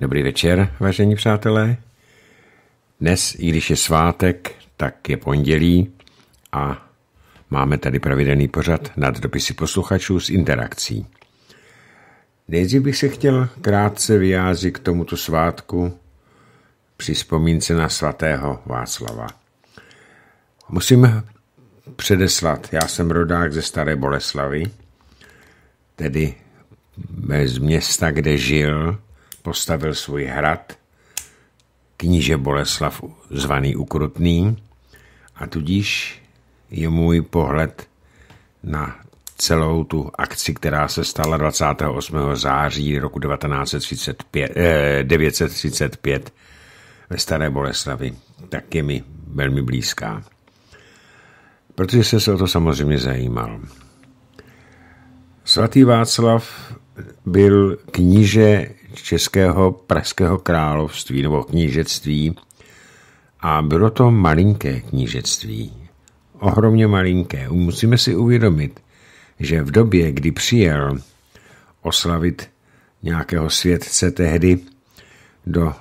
Dobrý večer, vážení přátelé. Dnes, i když je svátek, tak je pondělí a máme tady pravidelný pořad nad dopisy posluchačů s interakcí. Nejdřív bych se chtěl krátce vyjádřit k tomuto svátku při vzpomínce na svatého Václava. Musím předeslat, já jsem rodák ze Staré Boleslavy, tedy z města, kde žil postavil svůj hrad, kníže Boleslav zvaný Ukrutný, a tudíž je můj pohled na celou tu akci, která se stala 28. září roku 1935, eh, ve Staré Boleslavi, tak je mi velmi blízká. Protože jsem se o to samozřejmě zajímal. Svatý Václav byl kníže Českého Pražského království nebo knížectví a bylo to malinké knížectví. Ohromně malinké. Musíme si uvědomit, že v době, kdy přijel oslavit nějakého světce tehdy do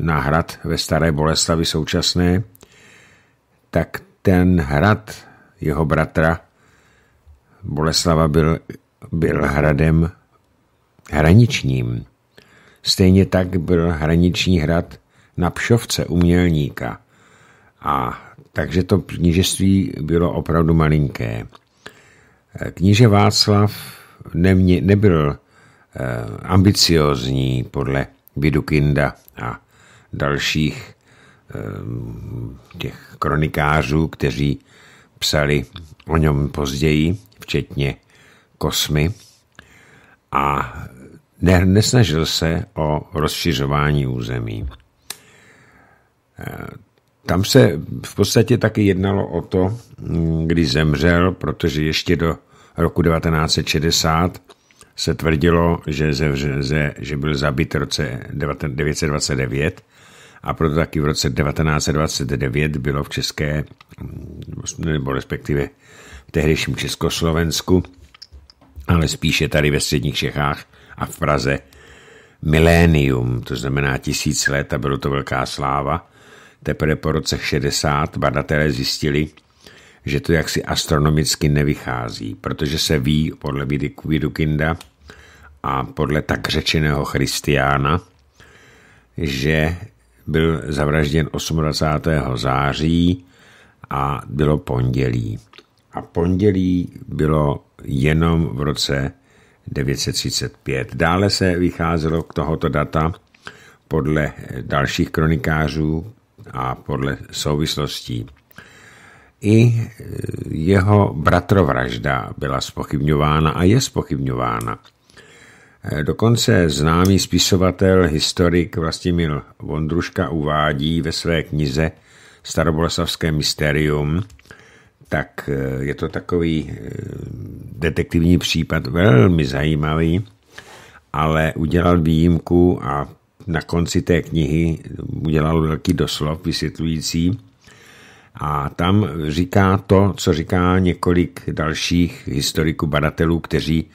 na hrad ve Staré Boleslavi současné, tak ten hrad jeho bratra Boleslava byl, byl hradem hraničním. Stejně tak byl hraniční hrad na Pšovce umělníka. A takže to knížeství bylo opravdu malinké. E, Kníže Václav nemě, nebyl eh, ambiciozní podle Vidukinda a dalších eh, těch kronikářů, kteří psali o něm později, včetně Kosmy. A ne, nesnažil se o rozšiřování území. E, tam se v podstatě taky jednalo o to, mm, kdy zemřel, protože ještě do roku 1960 se tvrdilo, že, zemře, že byl zabit v roce 1929 a proto taky v roce 1929 bylo v České, mm, nebo respektive v tehdejším Československu, ale spíše tady ve středních Čechách, a v Praze milénium, to znamená tisíc let a bylo to velká sláva. Teprve po roce 60 badatelé zjistili, že to jaksi astronomicky nevychází, protože se ví podle Vidukinda a podle tak řečeného Christiána, že byl zavražděn 28. září a bylo pondělí. A pondělí bylo jenom v roce 935. Dále se vycházelo k tohoto data podle dalších kronikářů a podle souvislostí. I e, jeho bratrovražda byla spochybňována a je spochybňována. E, dokonce známý spisovatel, historik Vlastimil Vondruška uvádí ve své knize Staroboleslavské mysterium, tak eh, je to takový eh, detektivní případ, velmi zajímavý, ale udělal výjimku a na konci té knihy udělal velký doslov vysvětlující a tam říká to, co říká několik dalších historiků, badatelů, kteří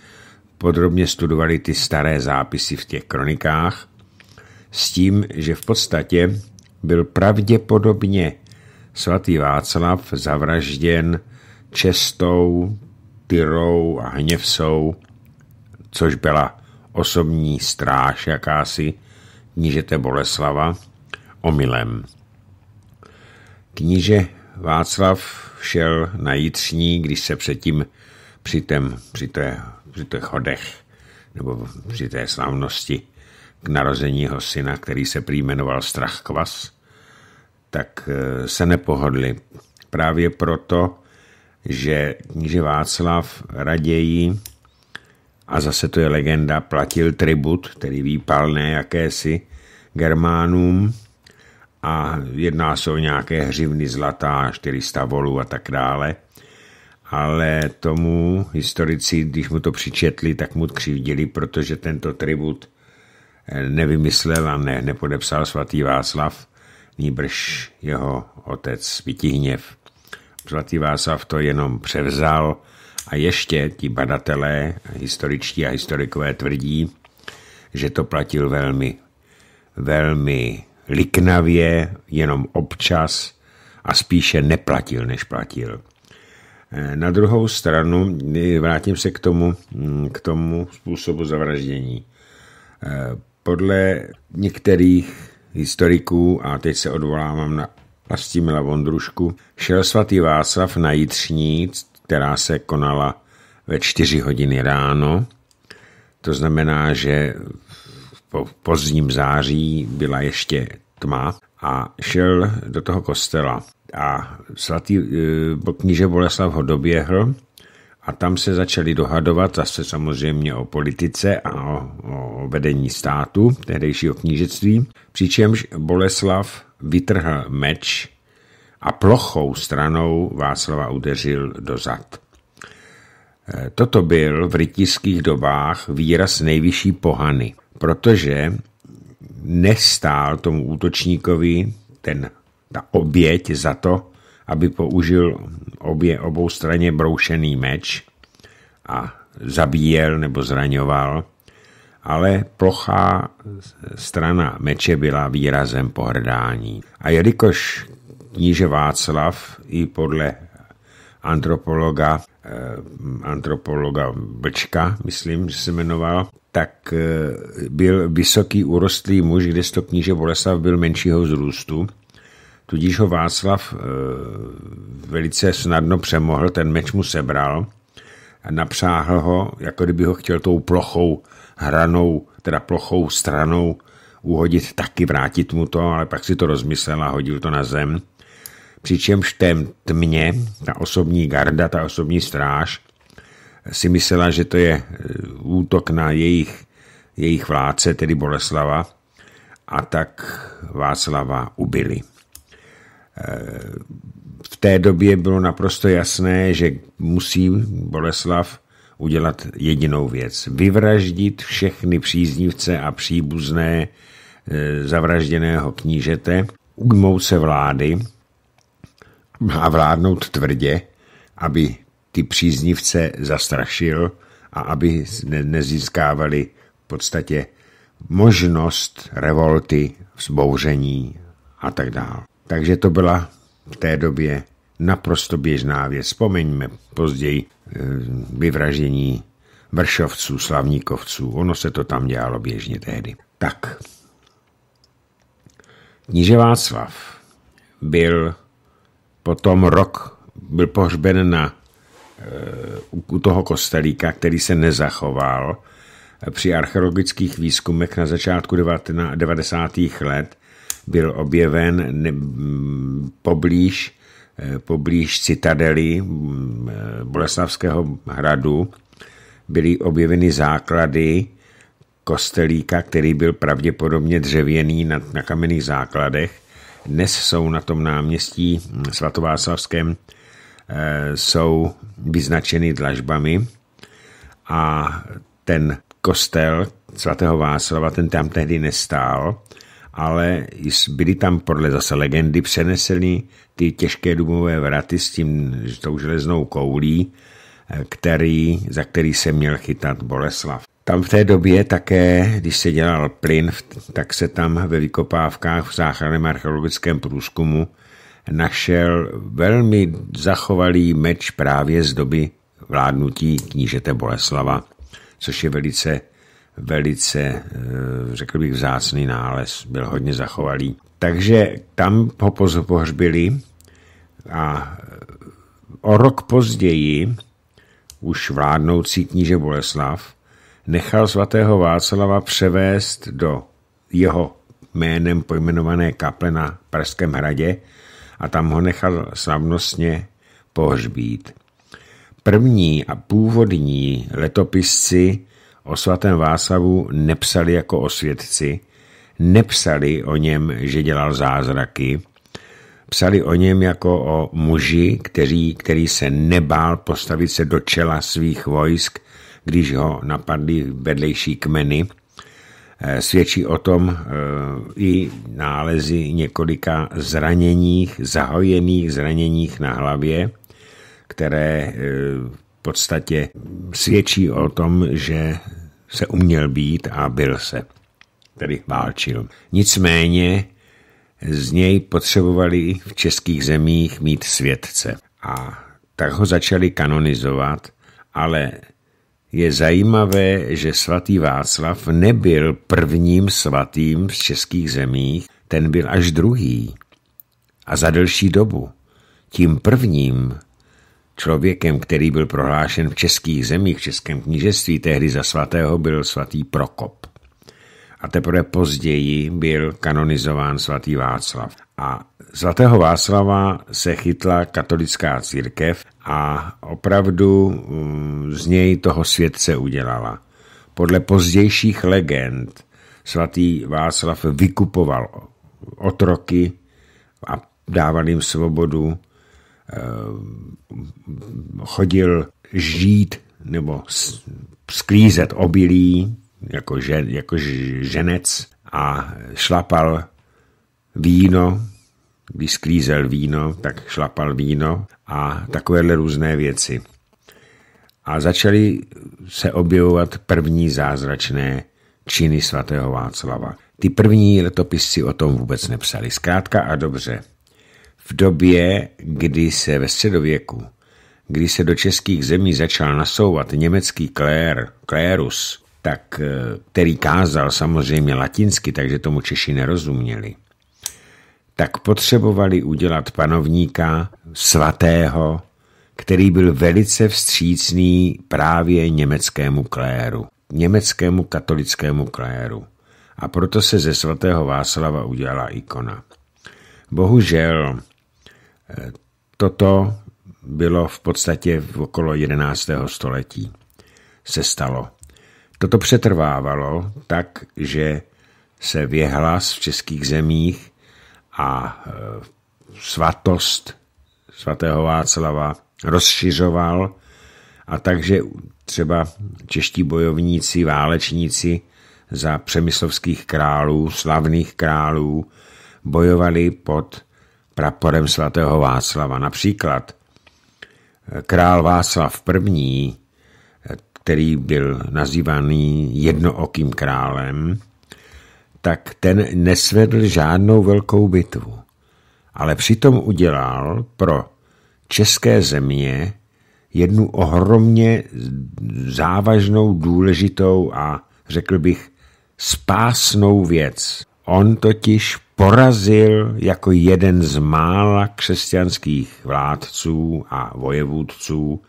podrobně studovali ty staré zápisy v těch kronikách s tím, že v podstatě byl pravděpodobně svatý Václav zavražděn čestou, tyrou a hněvsou, což byla osobní stráž jakási knížete Boleslava, omylem. Kníže Václav šel na jitřní, když se předtím při, tém, při, té, při těch chodech nebo při té slavnosti k narození jeho syna, který se přijmenoval Strachkvas. Strach Kvas, tak eh, se nepohodli. Právě proto, že kníže Václav raději, a zase to je legenda, platil tribut, tedy výpalné jakési, Germánům a jedná se o nějaké hřivny zlatá, 400 volů a tak dále. Ale tomu historici, když mu to přičetli, tak mu křivdili, protože tento tribut eh, nevymyslel a ne, nepodepsal svatý Václav, nýbrž jeho otec vytihněv Zlatý Vásav to jenom převzal a ještě ti badatelé, historičtí a historikové tvrdí, že to platil velmi, velmi liknavě, jenom občas a spíše neplatil, než platil. Na druhou stranu, vrátím se k tomu, k tomu způsobu zavraždění. Podle některých historiků, a teď se odvolávám na Vlastimila Vondrušku, šel svatý Václav na jitřní, která se konala ve čtyři hodiny ráno. To znamená, že po pozdním září byla ještě tma a šel do toho kostela. A svatý eh, kníže Boleslav ho doběhl a tam se začali dohadovat zase samozřejmě o politice a o, o vedení státu, tehdejšího knížectví, přičemž Boleslav vytrhl meč a plochou stranou Václava udeřil do zad. E, toto byl v rytiských dobách výraz nejvyšší pohany, protože nestál tomu útočníkovi ten, ta oběť za to, aby použil obě, obou straně broušený meč a zabíjel nebo zraňoval, ale plochá strana meče byla výrazem pohrdání. A jelikož kníže Václav i podle antropologa, eh, antropologa Blčka, myslím, že se jmenoval, tak eh, byl vysoký urostlý muž, kdežto kníže Boleslav byl menšího zrůstu Tudíž ho Václav eh, velice snadno přemohl, ten meč mu sebral a napřáhl ho, jako kdyby ho chtěl tou plochou hranou, teda plochou stranou uhodit taky, vrátit mu to, ale pak si to rozmyslel a hodil to na zem. Přičemž tém tmě, ta osobní garda, ta osobní stráž, si myslela, že to je eh, útok na jejich, jejich vládce, tedy Boleslava, a tak Václava ubili v té době bylo naprosto jasné, že musí Boleslav udělat jedinou věc. Vyvraždit všechny příznivce a příbuzné e, zavražděného knížete, ujmout se vlády a vládnout tvrdě, aby ty příznivce zastrašil a aby nezískávali v podstatě možnost revolty, vzbouření a tak dále. Takže to byla v té době naprosto běžná věc. Vzpomeňme později eh, vyvraždění vršovců, slavníkovců. Ono se to tam dělalo běžně tehdy. Tak. Kníže Václav byl potom rok, byl pohřben na, eh, u toho kostelíka, který se nezachoval. Eh, při archeologických výzkumech na začátku 90. let byl objeven poblíž, eh, poblíž citadely mm, eh, Boleslavského hradu. Byly objeveny základy kostelíka, který byl pravděpodobně dřevěný na, na kamenných základech. Dnes jsou na tom náměstí mm, svatováclavském eh, jsou vyznačeny dlažbami a ten kostel svatého Václava, ten tam tehdy nestál, ale byly tam podle zase legendy přeneseny ty těžké dubové vraty s, tím, s tou železnou koulí, eh, který, za který se měl chytat Boleslav. Tam v té době také, když se dělal plyn, tak se tam ve vykopávkách v záchranném archeologickém průzkumu našel velmi zachovalý meč právě z doby vládnutí knížete Boleslava, což je velice velice, eh, řekl bych, vzácný nález, byl hodně zachovalý. Takže tam ho pohřbili a eh, o rok později už vládnoucí kníže Boleslav nechal svatého Václava převést do jeho jménem pojmenované kaple na Pražském hradě a tam ho nechal slavnostně pohřbít. První a původní letopisci o svatém Vásavu nepsali jako o svědci, nepsali o něm, že dělal zázraky, psali o něm jako o muži, který, který se nebál postavit se do čela svých vojsk, když ho napadly vedlejší kmeny. Eh, svědčí o tom eh, i nálezy několika zraněních, zahojených zraněních na hlavě, které eh, v podstatě svědčí o tom, že se uměl být a byl se, tedy válčil. Nicméně z něj potřebovali v českých zemích mít světce a tak ho začali kanonizovat, ale je zajímavé, že svatý Václav nebyl prvním svatým z českých zemích, ten byl až druhý a za delší dobu. Tím prvním Člověkem, který byl prohlášen v českých zemích, v českém knížectví, tehdy za svatého byl svatý Prokop. A teprve později byl kanonizován svatý Václav. A svatého Václava se chytla katolická církev a opravdu mm, z něj toho světce udělala. Podle pozdějších legend svatý Václav vykupoval otroky a dával jim svobodu Eh, chodil žít nebo sklízet obilí jako, žen, jako ženec a šlapal víno, když sklízel víno, tak šlapal víno a takovéhle různé věci. A začaly se objevovat první zázračné činy svatého Václava. Ty první letopisci o tom vůbec nepsali. Zkrátka a dobře, v době, kdy se ve středověku, kdy se do českých zemí začal nasouvat německý klér, klérus, tak, eh, který kázal samozřejmě latinsky, takže tomu Češi nerozuměli, tak potřebovali udělat panovníka svatého, který byl velice vstřícný právě německému kléru, německému katolickému kléru. A proto se ze svatého Václava udělala ikona. Bohužel Toto bylo v podstatě v okolo 11. století. Se stalo. Toto přetrvávalo tak, že se věhlas v českých zemích a e, svatost svatého Václava rozšiřoval a takže třeba čeští bojovníci, válečníci za přemyslovských králů, slavných králů, bojovali pod praporem svatého Václava. Například eh, král Václav I., eh, který byl nazývaný jednookým králem, tak ten nesvedl žádnou velkou bitvu. Ale přitom udělal pro české země jednu ohromně závažnou, důležitou a řekl bych spásnou věc. On totiž porazil jako jeden z mála křesťanských vládců a vojevůdců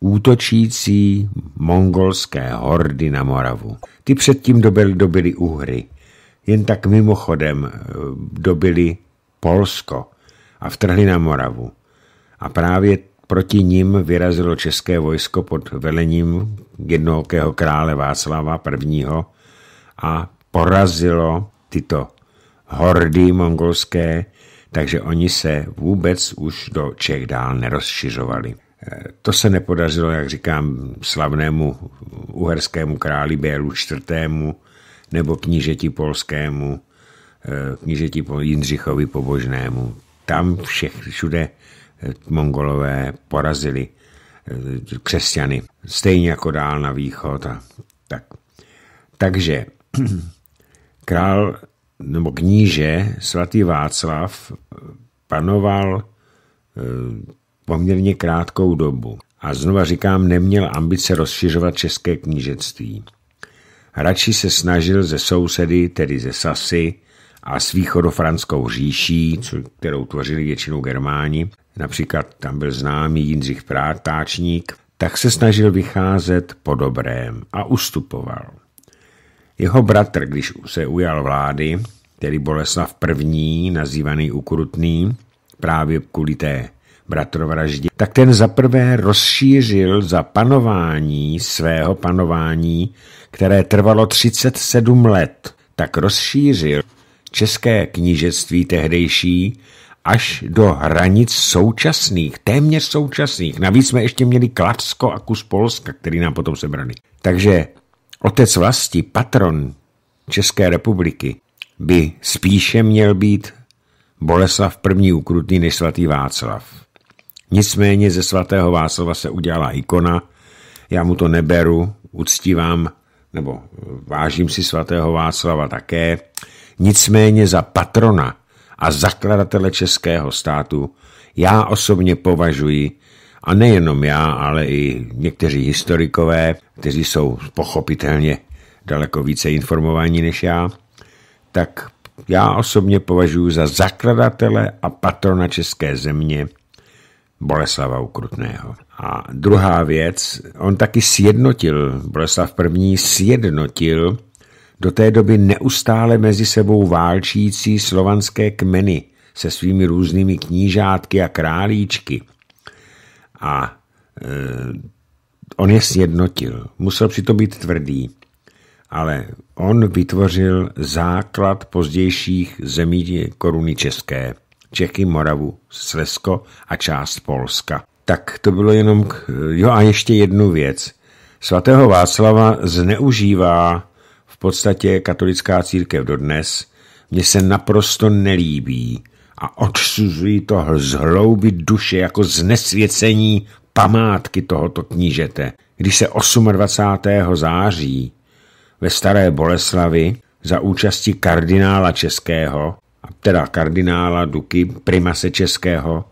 útočící mongolské hordy na Moravu. Ty předtím dobili, dobili Uhry, jen tak mimochodem eh, dobili Polsko a vtrhli na Moravu. A právě proti ním vyrazilo české vojsko pod velením jednokého krále Václava I. a porazilo tyto hordy mongolské, takže oni se vůbec už do Čech dál nerozšiřovali. Eh, to se nepodařilo, jak říkám, slavnému uherskému králi Bélu IV. nebo knížeti polskému, eh, knížeti Jindřichovi Pobožnému. Tam všech, všude eh, mongolové porazili křesťany. Stejně jako dál na východ. A tak. Takže král nebo kníže svatý Václav panoval eh, poměrně krátkou dobu. A znova říkám, neměl ambice rozšiřovat české knížectví. Radši se snažil ze sousedy, tedy ze Sasy a s východofranskou říší, kterou tvořili většinou Germáni, například tam byl známý Jindřich Prátáčník, tak se snažil vycházet po dobrém a ustupoval. Jeho bratr, když se ujal vlády, tedy Boleslav I., nazývaný Ukrutný, právě kvůli té bratrovraždě, tak ten zaprvé rozšířil za panování svého panování, které trvalo 37 let, tak rozšířil české knížectví tehdejší až do hranic současných, téměř současných. Navíc jsme ještě měli Kladsko a kus Polska, který nám potom sebrali. Takže Otec vlasti, patron České republiky, by spíše měl být Boleslav první ukrutný než svatý Václav. Nicméně ze svatého Václava se udělala ikona, já mu to neberu, uctívám nebo eh, vážím si svatého Václava také, nicméně za patrona a zakladatele českého státu já osobně považuji a nejenom já, ale i někteří historikové, kteří jsou pochopitelně daleko více informovaní než já, tak já osobně považuji za zakladatele a patrona české země Boleslava Ukrutného. A druhá věc, on taky sjednotil, Boleslav I. sjednotil do té doby neustále mezi sebou válčící slovanské kmeny se svými různými knížátky a králíčky – a e, on je sjednotil. Musel přitom být tvrdý, ale on vytvořil základ pozdějších zemí koruny české. Čechy, Moravu, Slezsko a část Polska. Tak to bylo jenom... K... Jo a ještě jednu věc. Svatého Václava zneužívá v podstatě katolická církev dodnes. Mně se naprosto nelíbí, a odsuzují to z hlouby duše jako znesvěcení památky tohoto knížete. Když se 28. září ve Staré Boleslavi za účasti kardinála českého, a teda kardinála Duky, primase českého,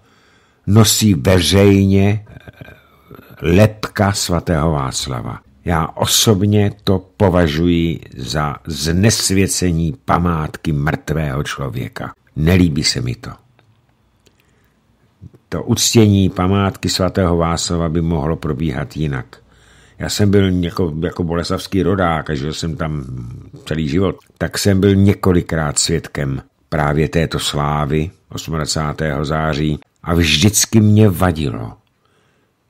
nosí veřejně e, lepka svatého Václava. Já osobně to považuji za znesvěcení památky mrtvého člověka. Nelíbí se mi to. To uctění památky svatého Vásova by mohlo probíhat jinak. Já jsem byl jako, jako boleslavský rodák a žil jsem tam celý život. Tak jsem byl několikrát svědkem právě této slávy 28. září a vždycky mě vadilo,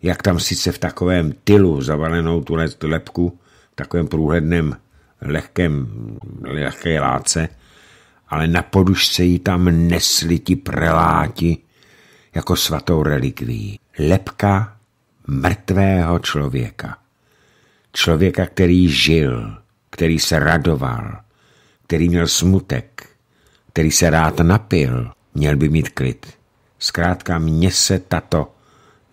jak tam sice v takovém tylu zavalenou tu lepku, takovém průhledném lehkém, lehké látce, ale na podušce ji tam nesli ti preláti jako svatou relikví. Lepka mrtvého člověka. Člověka, který žil, který se radoval, který měl smutek, který se rád napil, měl by mít klid. Zkrátka mně se tato,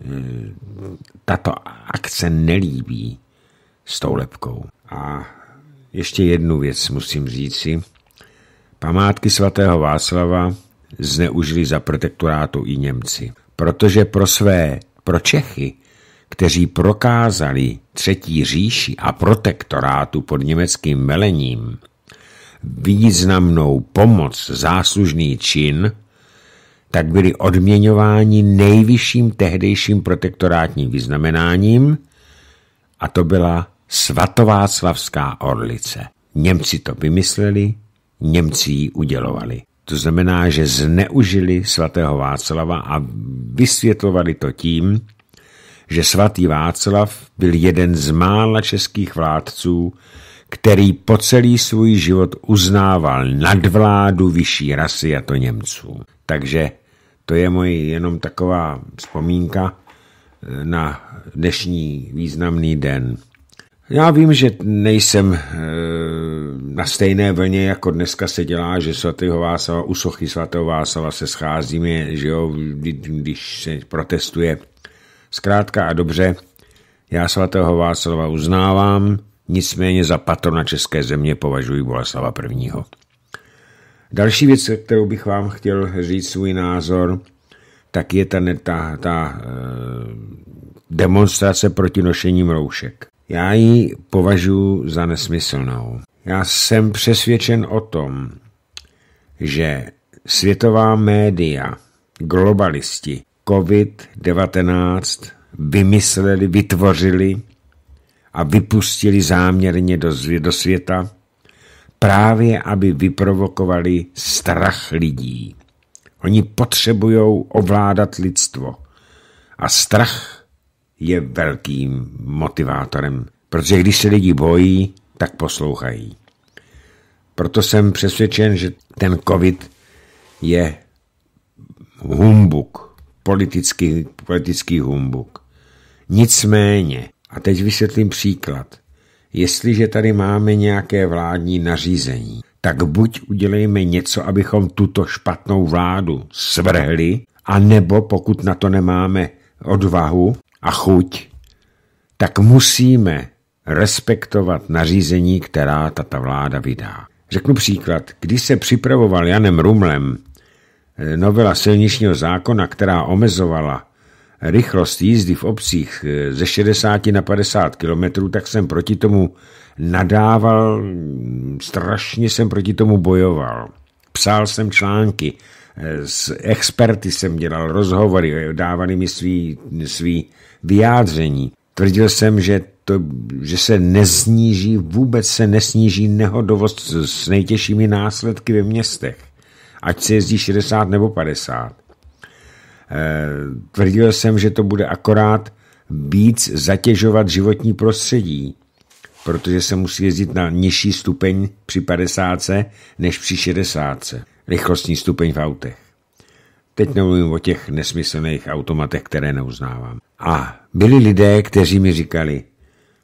eh, tato akce nelíbí s tou lepkou. A ještě jednu věc musím říci. Památky svatého Václava zneužili za protektorátu i Němci, protože pro své, pro Čechy, kteří prokázali třetí říši a protektorátu pod německým velením významnou pomoc záslužný čin, tak byli odměňováni nejvyšším tehdejším protektorátním vyznamenáním a to byla svatováclavská orlice. Němci to vymysleli, Němci ji udělovali. To znamená, že zneužili svatého Václava a vysvětlovali to tím, že svatý Václav byl jeden z mála českých vládců, který po celý svůj život uznával nadvládu vyšší rasy a to Němců. Takže to je moje jenom taková vzpomínka na dnešní významný den. Já vím, že nejsem e, na stejné vlně, jako dneska se dělá, že svatého Vásava, u sochy svatého Vásava se scházíme, že jo, když se protestuje. Zkrátka a dobře, já svatého Václava uznávám, nicméně za patrona české země považuji Boleslava I. Další věc, kterou bych vám chtěl říct svůj názor, tak je ta, ta, ta e, demonstrace proti nošení roušek. Já ji považuji za nesmyslnou. Já jsem přesvědčen o tom, že světová média, globalisti, COVID-19 vymysleli, vytvořili a vypustili záměrně do, do světa, právě aby vyprovokovali strach lidí. Oni potřebují ovládat lidstvo. A strach je velkým motivátorem, protože když se lidi bojí, tak poslouchají. Proto jsem přesvědčen, že ten covid je humbuk, politický, politický humbuk. Nicméně, a teď vysvětlím příklad. Jestliže tady máme nějaké vládní nařízení, tak buď udělejme něco, abychom tuto špatnou vládu svrhli, anebo pokud na to nemáme odvahu, a chuť, tak musíme respektovat nařízení, která tato vláda vydá. Řeknu příklad. Když se připravoval Janem Rumlem eh, novela silničního zákona, která omezovala rychlost jízdy v obcích eh, ze 60 na 50 km, tak jsem proti tomu nadával, mm, strašně jsem proti tomu bojoval. Psal jsem články, eh, s experty jsem dělal rozhovory, dávali mi svý, svý vyjádření. Tvrdil jsem, že, to, že se nesníží, vůbec se nesníží nehodovost s nejtěžšími následky ve městech, ať se jezdí 60 nebo 50. E, tvrdil jsem, že to bude akorát víc zatěžovat životní prostředí, protože se musí jezdit na nižší stupeň při 50 než při 60. Rychlostní stupeň v autech. Teď nemluvím o těch nesmyslných automatech, které neuznávám. A byli lidé, kteří mi říkali,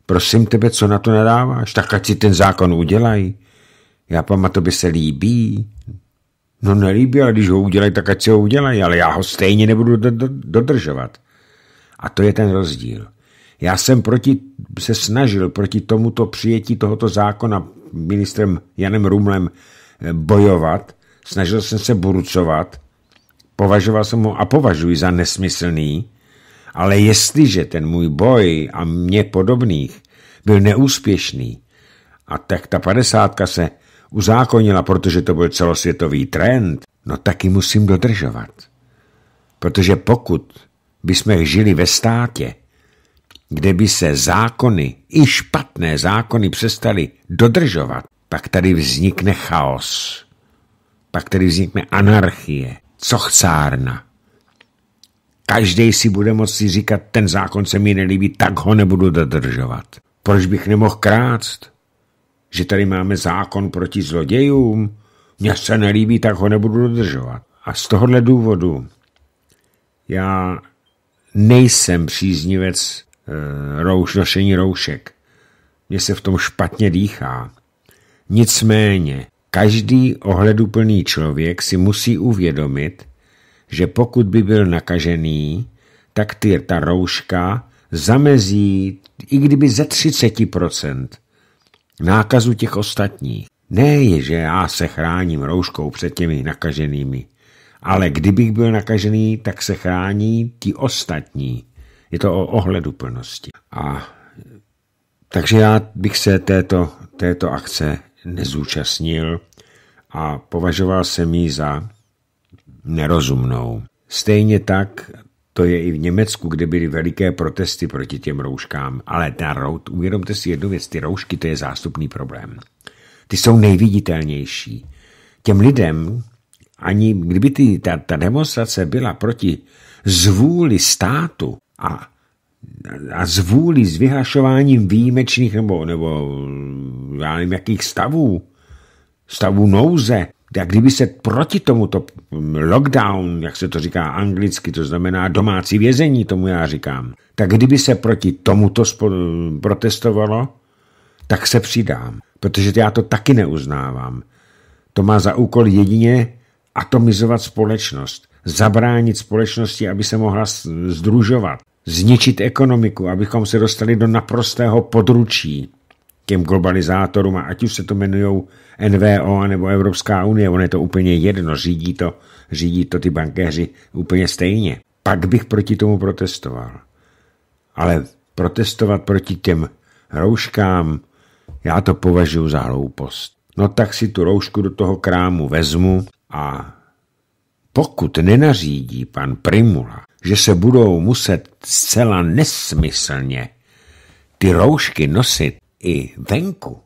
prosím tebe, co na to nadáváš, tak ať si ten zákon udělají. Já pamatuju, by se líbí. No nelíbí, ale když ho udělají, tak ať si ho udělají, ale já ho stejně nebudu dodržovat. A to je ten rozdíl. Já jsem proti, se snažil proti tomuto přijetí tohoto zákona ministrem Janem Rumlem eh, bojovat, snažil jsem se burcovat, Považoval jsem ho a považuji za nesmyslný, ale jestliže ten můj boj a mě podobných byl neúspěšný, a tak ta padesátka se uzákonila, protože to byl celosvětový trend, no taky musím dodržovat. Protože pokud bychom žili ve státě, kde by se zákony, i špatné zákony, přestaly dodržovat, pak tady vznikne chaos, pak tady vznikne anarchie, cochcárna. Každý si bude moci říkat, ten zákon se mi nelíbí, tak ho nebudu dodržovat. Proč bych nemohl krást? Že tady máme zákon proti zlodějům? Mně se nelíbí, tak ho nebudu dodržovat. A z tohohle důvodu já nejsem příznivec e, rouš, nošení roušek. Mně se v tom špatně dýchá. Nicméně Každý ohleduplný člověk si musí uvědomit, že pokud by byl nakažený, tak ty, ta rouška zamezí, i kdyby ze 30% nákazu těch ostatních. Ne, že já se chráním rouškou před těmi nakaženými, ale kdybych byl nakažený, tak se chrání ti ostatní. Je to o plnosti. A takže já bych se této, této akce nezúčastnil a považoval jsem ji za nerozumnou. Stejně tak to je i v Německu, kde byly veliké protesty proti těm rouškám. Ale ta rout, uvědomte si jednu věc, ty roušky to je zástupný problém. Ty jsou nejviditelnější. Těm lidem, ani kdyby ty, ta, ta demonstrace byla proti zvůli státu a a zvůli s vyhlašováním výjimečných nebo, nebo já nevím jakých stavů, stavů nouze. A kdyby se proti tomuto hm, lockdown, jak se to říká anglicky, to znamená domácí vězení, tomu já říkám, tak kdyby se proti tomuto protestovalo, tak se přidám, protože já to taky neuznávám. To má za úkol jedině atomizovat společnost, zabránit společnosti, aby se mohla združovat, zničit ekonomiku, abychom se dostali do naprostého područí těm globalizátorům, a ať už se to jmenují NVO nebo Evropská unie, ono je to úplně jedno, řídí to, řídí to ty bankéři úplně stejně. Pak bych proti tomu protestoval. Ale protestovat proti těm rouškám, já to považuji za hloupost. No tak si tu roušku do toho krámu vezmu a pokud nenařídí pan Primula, že se budou muset zcela nesmyslně ty roušky nosit i venku,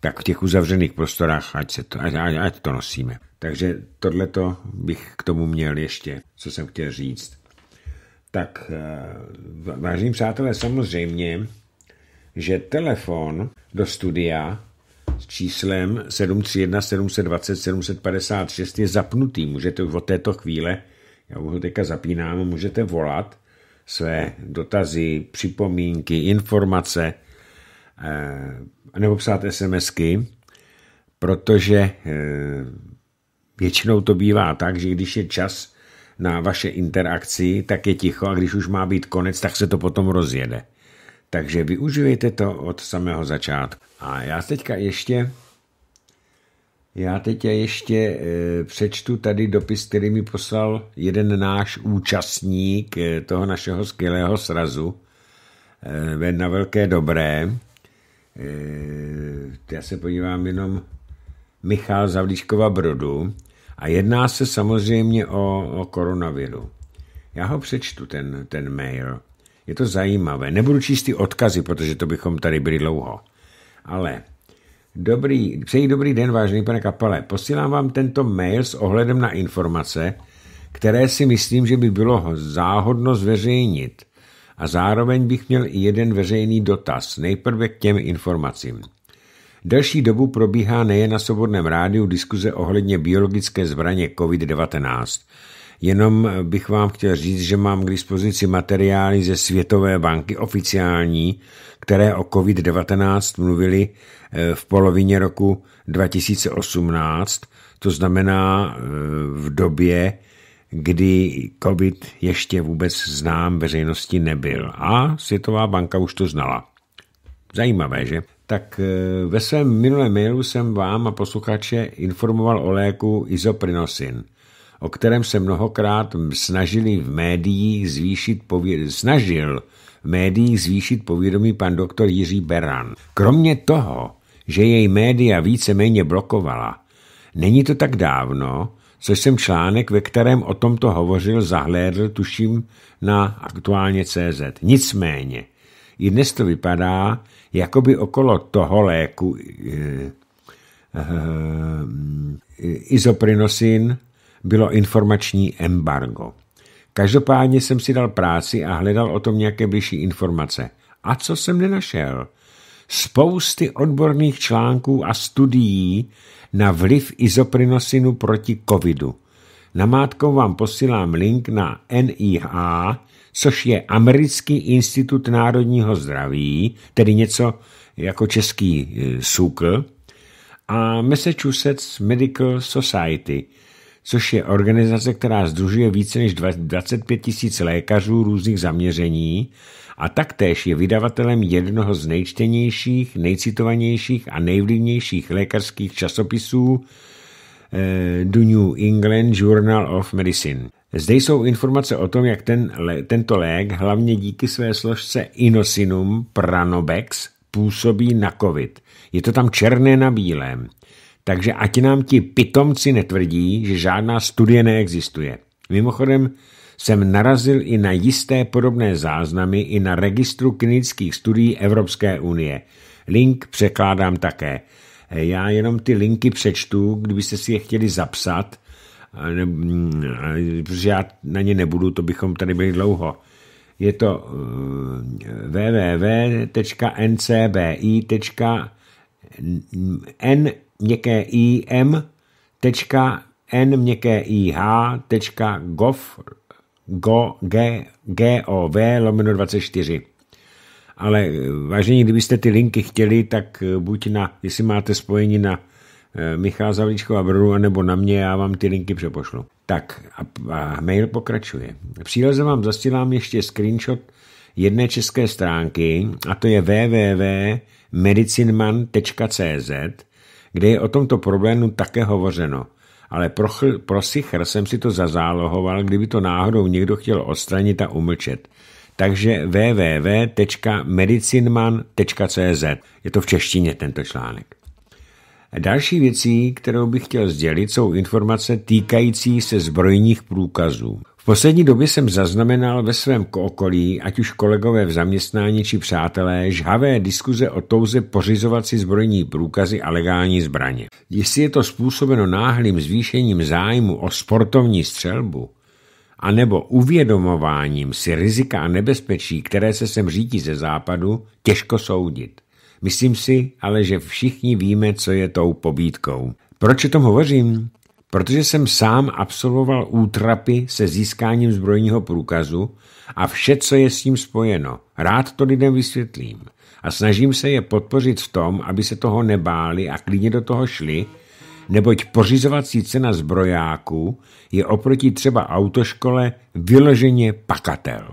tak v těch uzavřených prostorách, ať, se to, ať, ať to nosíme. Takže tohleto bych k tomu měl ještě, co jsem chtěl říct. Tak, eh, vážení přátelé, samozřejmě, že telefon do studia s číslem 731 720 756 je zapnutý. Můžete už od této chvíle já ho teďka zapínám, můžete volat své dotazy, připomínky, informace, eh, nebo psát SMSky, protože eh, většinou to bývá tak, že když je čas na vaše interakci, tak je ticho a když už má být konec, tak se to potom rozjede. Takže využijte to od samého začátku. A já teďka ještě já teď ještě eh, přečtu tady dopis, který mi poslal jeden náš účastník eh, toho našeho skvělého srazu eh, ven na velké dobré. Já se podívám jenom Michal Zavlíčkova Brodu a jedná se samozřejmě o, o koronaviru. Já ho přečtu, ten, ten mail. Je to zajímavé. Nebudu číst ty odkazy, protože to bychom tady byli dlouho. Ale Dobrý, přeji dobrý den, vážený pane kapele. Posílám vám tento mail s ohledem na informace, které si myslím, že by bylo záhodno zveřejnit. A zároveň bych měl i jeden veřejný dotaz, nejprve k těm informacím. Delší dobu probíhá nejen na Svobodném rádiu diskuze ohledně biologické zbraně COVID-19. Jenom bych vám chtěl říct, že mám k dispozici materiály ze Světové banky oficiální, které o COVID-19 mluvili eh, v polovině roku 2018, to znamená eh, v době, kdy COVID ještě vůbec znám veřejnosti nebyl. A Světová banka už to znala. Zajímavé, že? Tak eh, ve svém minulém mailu jsem vám a posluchače informoval o léku izoprinosin, o kterém se mnohokrát snažili v médiích zvýšit povědomí, snažil v médiích zvýšit povědomí pan doktor Jiří Beran. Kromě toho, že jej média víceméně blokovala, není to tak dávno, což jsem článek, ve kterém o tomto hovořil, zahlédl, tuším, na aktuálně CZ. Nicméně, i dnes to vypadá, jako by okolo toho léku eh, eh, eh izoprinosin bylo informační embargo. Každopádně jsem si dal práci a hledal o tom nějaké blížší informace. A co jsem nenašel? Spousty odborných článků a studií na vliv izoprinosinu proti covidu. Namátkou vám posílám link na NIH, což je Americký institut národního zdraví, tedy něco jako český e, SUKL, a Massachusetts Medical Society – což je organizace, která združuje více než 25 tisíc lékařů různých zaměření a taktéž je vydavatelem jednoho z nejčtenějších, nejcitovanějších a nejvlivnějších lékařských časopisů eh, The New England Journal of Medicine. Zde jsou informace o tom, jak ten, tento lék, hlavně díky své složce Inosinum Pranobex, působí na COVID. Je to tam černé na bílém. Takže ať nám ti pitomci netvrdí, že žádná studie neexistuje. Mimochodem jsem narazil i na jisté podobné záznamy i na registru klinických studií Evropské unie. Link překládám také. Já jenom ty linky přečtu, kdybyste si je chtěli zapsat, ne, mm, protože já na ně nebudu, to bychom tady byli dlouho. Je to eh, www.ncbi.com měkké i m tečka n měkké i h tečka gov go, g, g o v lomeno 24. Ale eh, vážení, kdybyste ty linky chtěli, tak eh, buď na, jestli máte spojení na eh, Michal Zavličko a Brodu, anebo na mě, já vám ty linky přepošlu. Tak a, a mail pokračuje. Příleze vám zasílám ještě screenshot jedné české stránky a to je www.medicinman.cz kde je o tomto problému také hovořeno. Ale pro, chl, pro sichr jsem si to zazálohoval, kdyby to náhodou někdo chtěl odstranit a umlčet. Takže www.medicinman.cz je to v češtině tento článek. Další věcí, kterou bych chtěl sdělit, jsou informace týkající se zbrojních průkazů poslední době jsem zaznamenal ve svém okolí, ať už kolegové v zaměstnání či přátelé, žhavé diskuze o touze pořizovat si zbrojní průkazy a legální zbraně. Jestli je to způsobeno náhlým zvýšením zájmu o sportovní střelbu, anebo uvědomováním si rizika a nebezpečí, které se sem řídí ze západu, těžko soudit. Myslím si ale, že všichni víme, co je tou pobídkou. Proč o tom hovořím? Protože jsem sám absolvoval útrapy se získáním zbrojního průkazu a vše, co je s tím spojeno, rád to lidem vysvětlím a snažím se je podpořit v tom, aby se toho nebáli a klidně do toho šli, neboť pořizovací cena zbrojáků je oproti třeba autoškole vyloženě pakatel.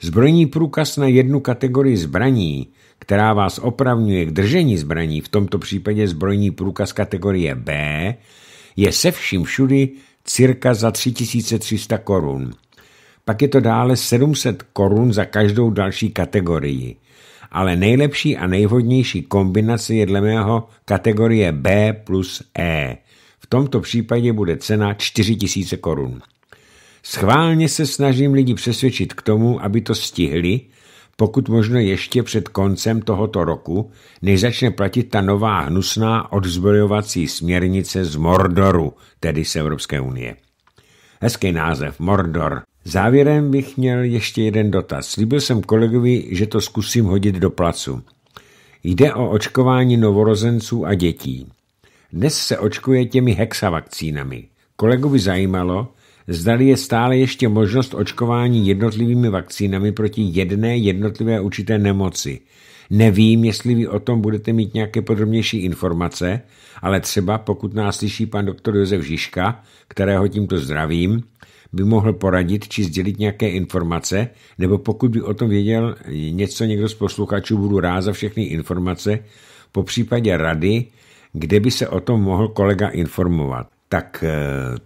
Zbrojní průkaz na jednu kategorii zbraní, která vás opravňuje k držení zbraní, v tomto případě zbrojní průkaz kategorie B, je se vším všudy cirka za 3300 korun. Pak je to dále 700 korun za každou další kategorii. Ale nejlepší a nejvhodnější kombinace je dle mého kategorie B plus E. V tomto případě bude cena 4000 korun. Schválně se snažím lidi přesvědčit k tomu, aby to stihli, pokud možno ještě před koncem tohoto roku, než začne platit ta nová hnusná odzbrojovací směrnice z Mordoru, tedy z Evropské unie. Hezký název, Mordor. Závěrem bych měl ještě jeden dotaz. Slíbil jsem kolegovi, že to zkusím hodit do placu. Jde o očkování novorozenců a dětí. Dnes se očkuje těmi hexavakcínami. Kolegovi zajímalo, zdali je stále ještě možnost očkování jednotlivými vakcínami proti jedné jednotlivé určité nemoci. Nevím, jestli vy o tom budete mít nějaké podrobnější informace, ale třeba pokud nás slyší pan doktor Josef Žižka, kterého tímto zdravím, by mohl poradit či sdělit nějaké informace, nebo pokud by o tom věděl něco někdo z posluchačů, budu rád za všechny informace, po případě rady, kde by se o tom mohl kolega informovat. Tak eh,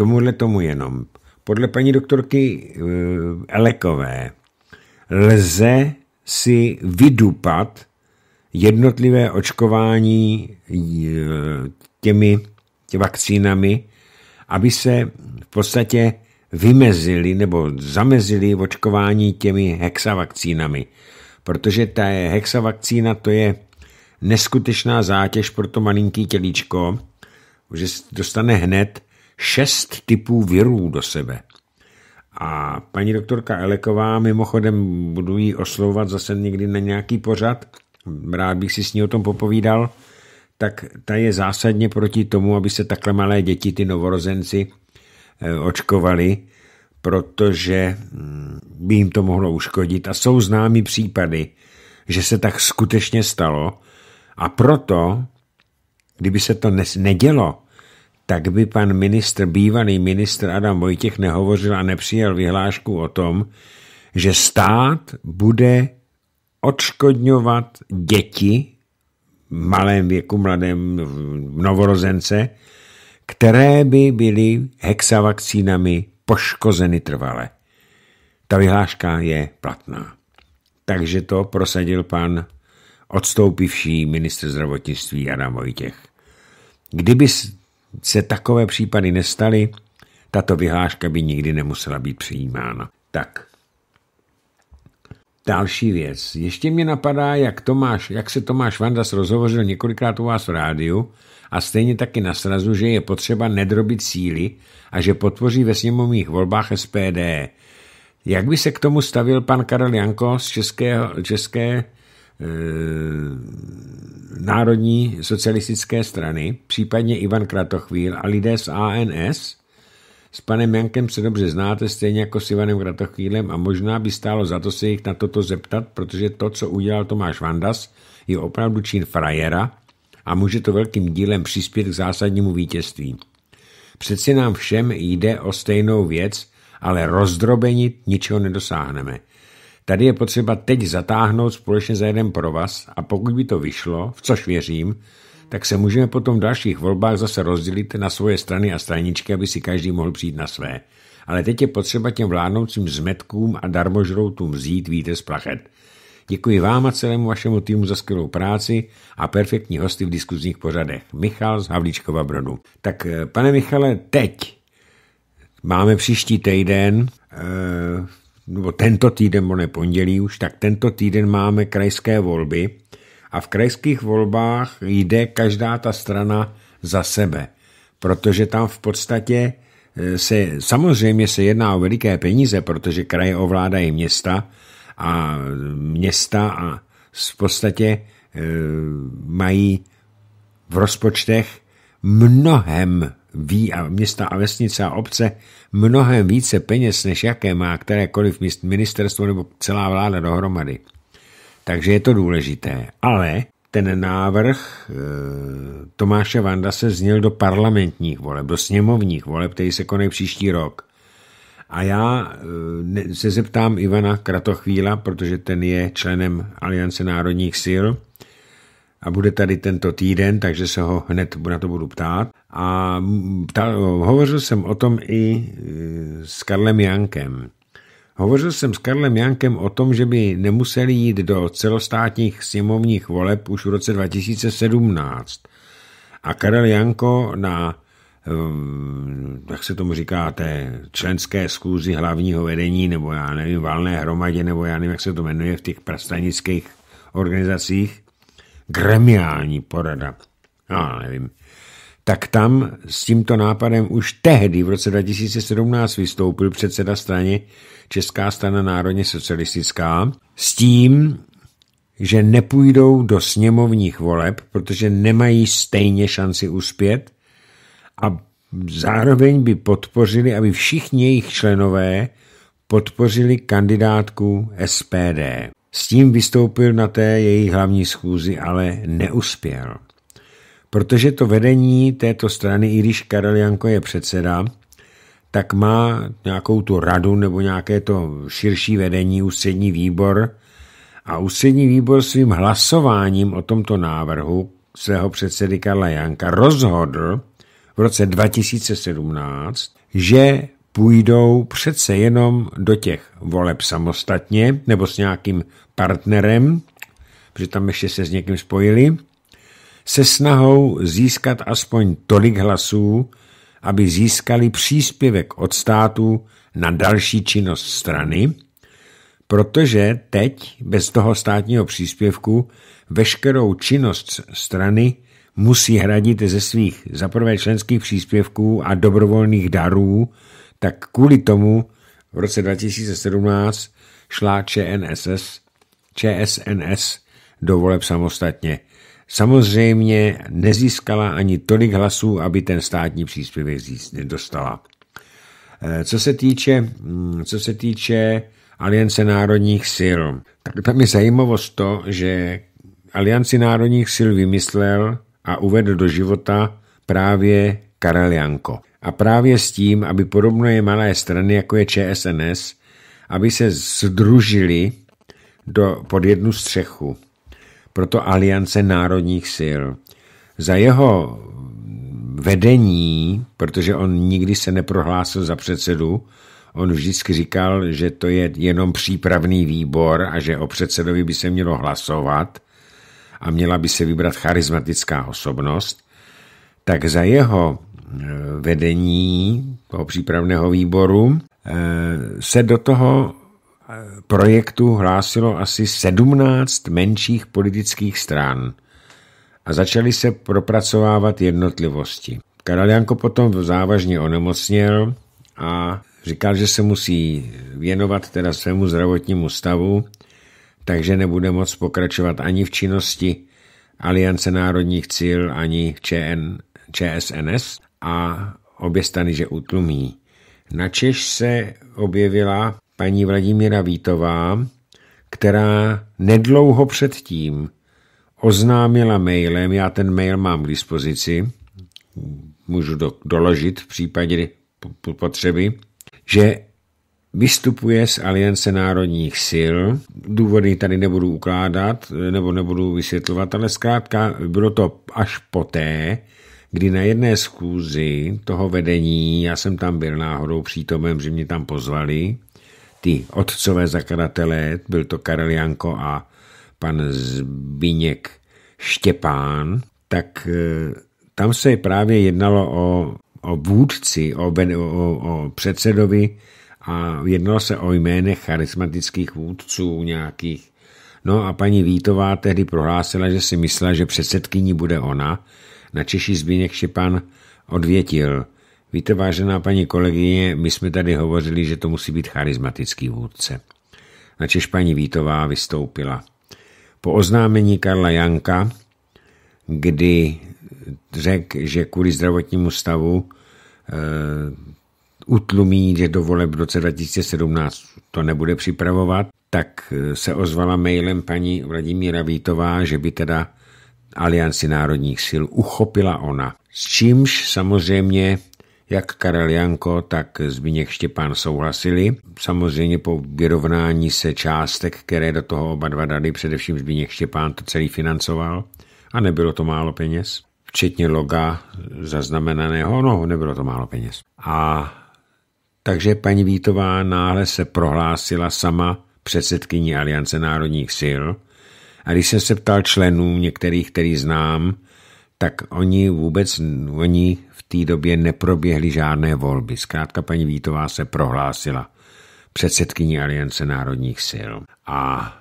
tomuhle tomu jenom. Podle paní doktorky eh, Elekové lze si vydupat jednotlivé očkování eh, těmi tě vakcínami, aby se v podstatě vymezili nebo zamezili očkování těmi hexavakcínami. Protože ta hexavakcína to je neskutečná zátěž pro to malinký tělíčko, že dostane hned šest typů virů do sebe. A paní doktorka Eleková, mimochodem budu ji oslovovat zase někdy na nějaký pořad, rád bych si s ní o tom popovídal, tak ta je zásadně proti tomu, aby se takhle malé děti, ty novorozenci, eh, očkovali, protože hm, by jim to mohlo uškodit. A jsou známí případy, že se tak skutečně stalo a proto, kdyby se to nedělo, tak by pan ministr, bývaný ministr Adam Vojtěch nehovořil a nepřijal vyhlášku o tom, že stát bude odškodňovat děti v malém věku, mladém novorozence, které by byly hexavakcínami poškozeny trvale. Ta vyhláška je platná. Takže to prosadil pan odstoupivší ministr zdravotnictví Adam Vojtěch. Kdyby se takové případy nestaly, tato vyhláška by nikdy nemusela být přijímána. Tak. Další věc. Ještě mě napadá, jak, Tomáš, jak se Tomáš Vandas rozhovořil několikrát u vás v rádiu a stejně taky na srazu, že je potřeba nedrobit síly a že podpoří ve sněmovních volbách SPD. Jak by se k tomu stavil pan Karel Janko z Českého, České Eh, Národní socialistické strany, případně Ivan Kratochvíl a lidé z ANS. S panem Jankem se dobře znáte, stejně jako s Ivanem Kratochvílem a možná by stálo za to se jich na toto zeptat, protože to, co udělal Tomáš Vandas, je opravdu čin frajera a může to velkým dílem přispět k zásadnímu vítězství. Přeci nám všem jde o stejnou věc, ale rozdrobení ničeho nedosáhneme. Tady je potřeba teď zatáhnout společně za jeden provaz a pokud by to vyšlo, v což věřím, tak se můžeme potom v dalších volbách zase rozdělit na svoje strany a straničky, aby si každý mohl přijít na své. Ale teď je potřeba těm vládnoucím zmetkům a darmožroutům vzít víte z plachet. Děkuji vám a celému vašemu týmu za skvělou práci a perfektní hosty v diskuzních pořadech. Michal z Havlíčkova Brodu. Tak eh, pane Michale, teď máme příští týden eh, nebo tento týden, ne pondělí už, tak tento týden máme krajské volby a v krajských volbách jde každá ta strana za sebe, protože tam v podstatě e, se, samozřejmě se jedná o veliké peníze, protože kraje ovládají města a města a v podstatě e, mají v rozpočtech mnohem ví a města a vesnice a obce mnohem více peněz, než jaké má kterékoliv ministerstvo nebo celá vláda dohromady. Takže je to důležité. Ale ten návrh e, Tomáše Vanda se zněl do parlamentních voleb, do sněmovních voleb, který se konají příští rok. A já e, se zeptám Ivana Kratochvíla, protože ten je členem Aliance národních sil, a bude tady tento týden, takže se ho hned na to budu ptát. A mm, ta, hovořil jsem o tom i e, s Karlem Jankem. Hovořil jsem s Karlem Jankem o tom, že by nemuseli jít do celostátních sněmovních voleb už v roce 2017. A Karel Janko na, e, jak se tomu říká, té členské schůzi hlavního vedení, nebo já nevím, valné hromadě, nebo já nevím, jak se to jmenuje v těch prastanických organizacích, gremiální porada, já nevím, tak tam s tímto nápadem už tehdy v roce 2017 vystoupil předseda strany Česká strana národně socialistická s tím, že nepůjdou do sněmovních voleb, protože nemají stejně šanci uspět a zároveň by podpořili, aby všichni jejich členové podpořili kandidátku SPD. S tím vystoupil na té jejich hlavní schůzi, ale neuspěl. Protože to vedení této strany, i když Karel Janko je předseda, tak má nějakou tu radu nebo nějaké to širší vedení, ústřední výbor. A ústřední výbor svým hlasováním o tomto návrhu svého předsedy Karla Janka rozhodl v roce 2017, že půjdou přece jenom do těch voleb samostatně nebo s nějakým partnerem, protože tam ještě se s někým spojili, se snahou získat aspoň tolik hlasů, aby získali příspěvek od státu na další činnost strany, protože teď bez toho státního příspěvku veškerou činnost strany musí hradit ze svých zaprvé členských příspěvků a dobrovolných darů tak kvůli tomu v roce 2017 šla ČNSS, ČSNS do voleb samostatně. Samozřejmě nezískala ani tolik hlasů, aby ten státní příspěvek dostala. Eh, co se týče, mm, co se týče Aliance národních sil, tak tam je zajímavost to, že Alianci národních sil vymyslel a uvedl do života právě Karel Janko. A právě s tím, aby podobné malé strany, jako je ČSNS, aby se združili do, pod jednu střechu. Proto Aliance národních sil. Za jeho vedení, protože on nikdy se neprohlásil za předsedu, on vždycky říkal, že to je jenom přípravný výbor a že o předsedovi by se mělo hlasovat a měla by se vybrat charismatická osobnost, tak za jeho Eh, vedení toho přípravného výboru eh, se do toho eh, projektu hlásilo asi 17 menších politických stran a začaly se propracovávat jednotlivosti. Karel Janko potom závažně onemocněl a říkal, že se musí věnovat teda svému zdravotnímu stavu, takže nebude moc pokračovat ani v činnosti Aliance národních cíl, ani ČN, ČSNS a obě stany, že utlumí. Na Češ se objevila paní Vladimíra Vítová, která nedlouho předtím oznámila mailem, já ten mail mám k dispozici, můžu do, doložit v případě potřeby, že vystupuje z Aliance národních sil. Důvody tady nebudu ukládat nebo nebudu vysvětlovat, ale zkrátka bylo to až poté, kdy na jedné schůzi toho vedení, já jsem tam byl náhodou přítomem, že mě tam pozvali, ty otcové zakladatelé, byl to Karel Janko a pan Zbiněk Štěpán, tak eh, tam se právě jednalo o, o vůdci, o, o, o předsedovi a jednalo se o jménech charismatických vůdců nějakých. No a paní Vítová tehdy prohlásila, že si myslela, že předsedkyní bude ona, na Češi Zbíněk Šepan odvětil. Víte, vážená paní kolegyně, my jsme tady hovořili, že to musí být charismatický vůdce. Na Češ paní Vítová vystoupila. Po oznámení Karla Janka, kdy řekl, že kvůli zdravotnímu stavu e, utlumí, že do voleb v roce 2017 to nebude připravovat, tak eh, se ozvala mailem paní Vladimíra Vítová, že by teda alianci národních sil uchopila ona. S čímž samozřejmě jak Karel Janko, tak Zbigněk Štěpán souhlasili. Samozřejmě po vyrovnání se částek, které do toho oba dva dali, především Zbigněk Štěpán to celý financoval a nebylo to málo peněz, včetně loga zaznamenaného, no nebylo to málo peněz. A takže paní Vítová náhle se prohlásila sama předsedkyní Aliance národních sil – a když jsem se ptal členů některých, který znám, tak oni vůbec, oni v té době neproběhly žádné volby. Zkrátka paní Vítová se prohlásila předsedkyní Aliance národních sil. A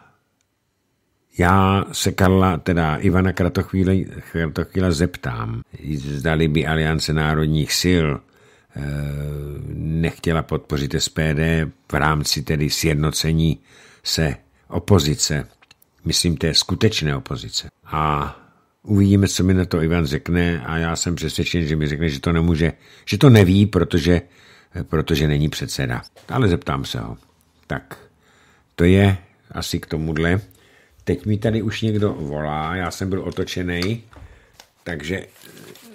já se Karla, teda Ivana Kratochvíle, Kratochvíla zeptám, zdali by Aliance národních sil eh, nechtěla podpořit SPD v rámci tedy sjednocení se opozice myslím té skutečné opozice. A uvidíme, co mi na to Ivan řekne a já jsem přesvědčen, že mi řekne, že to nemůže, že to neví, protože, protože není předseda. Ale zeptám se ho. Tak, to je asi k tomuhle. Teď mi tady už někdo volá, já jsem byl otočený, takže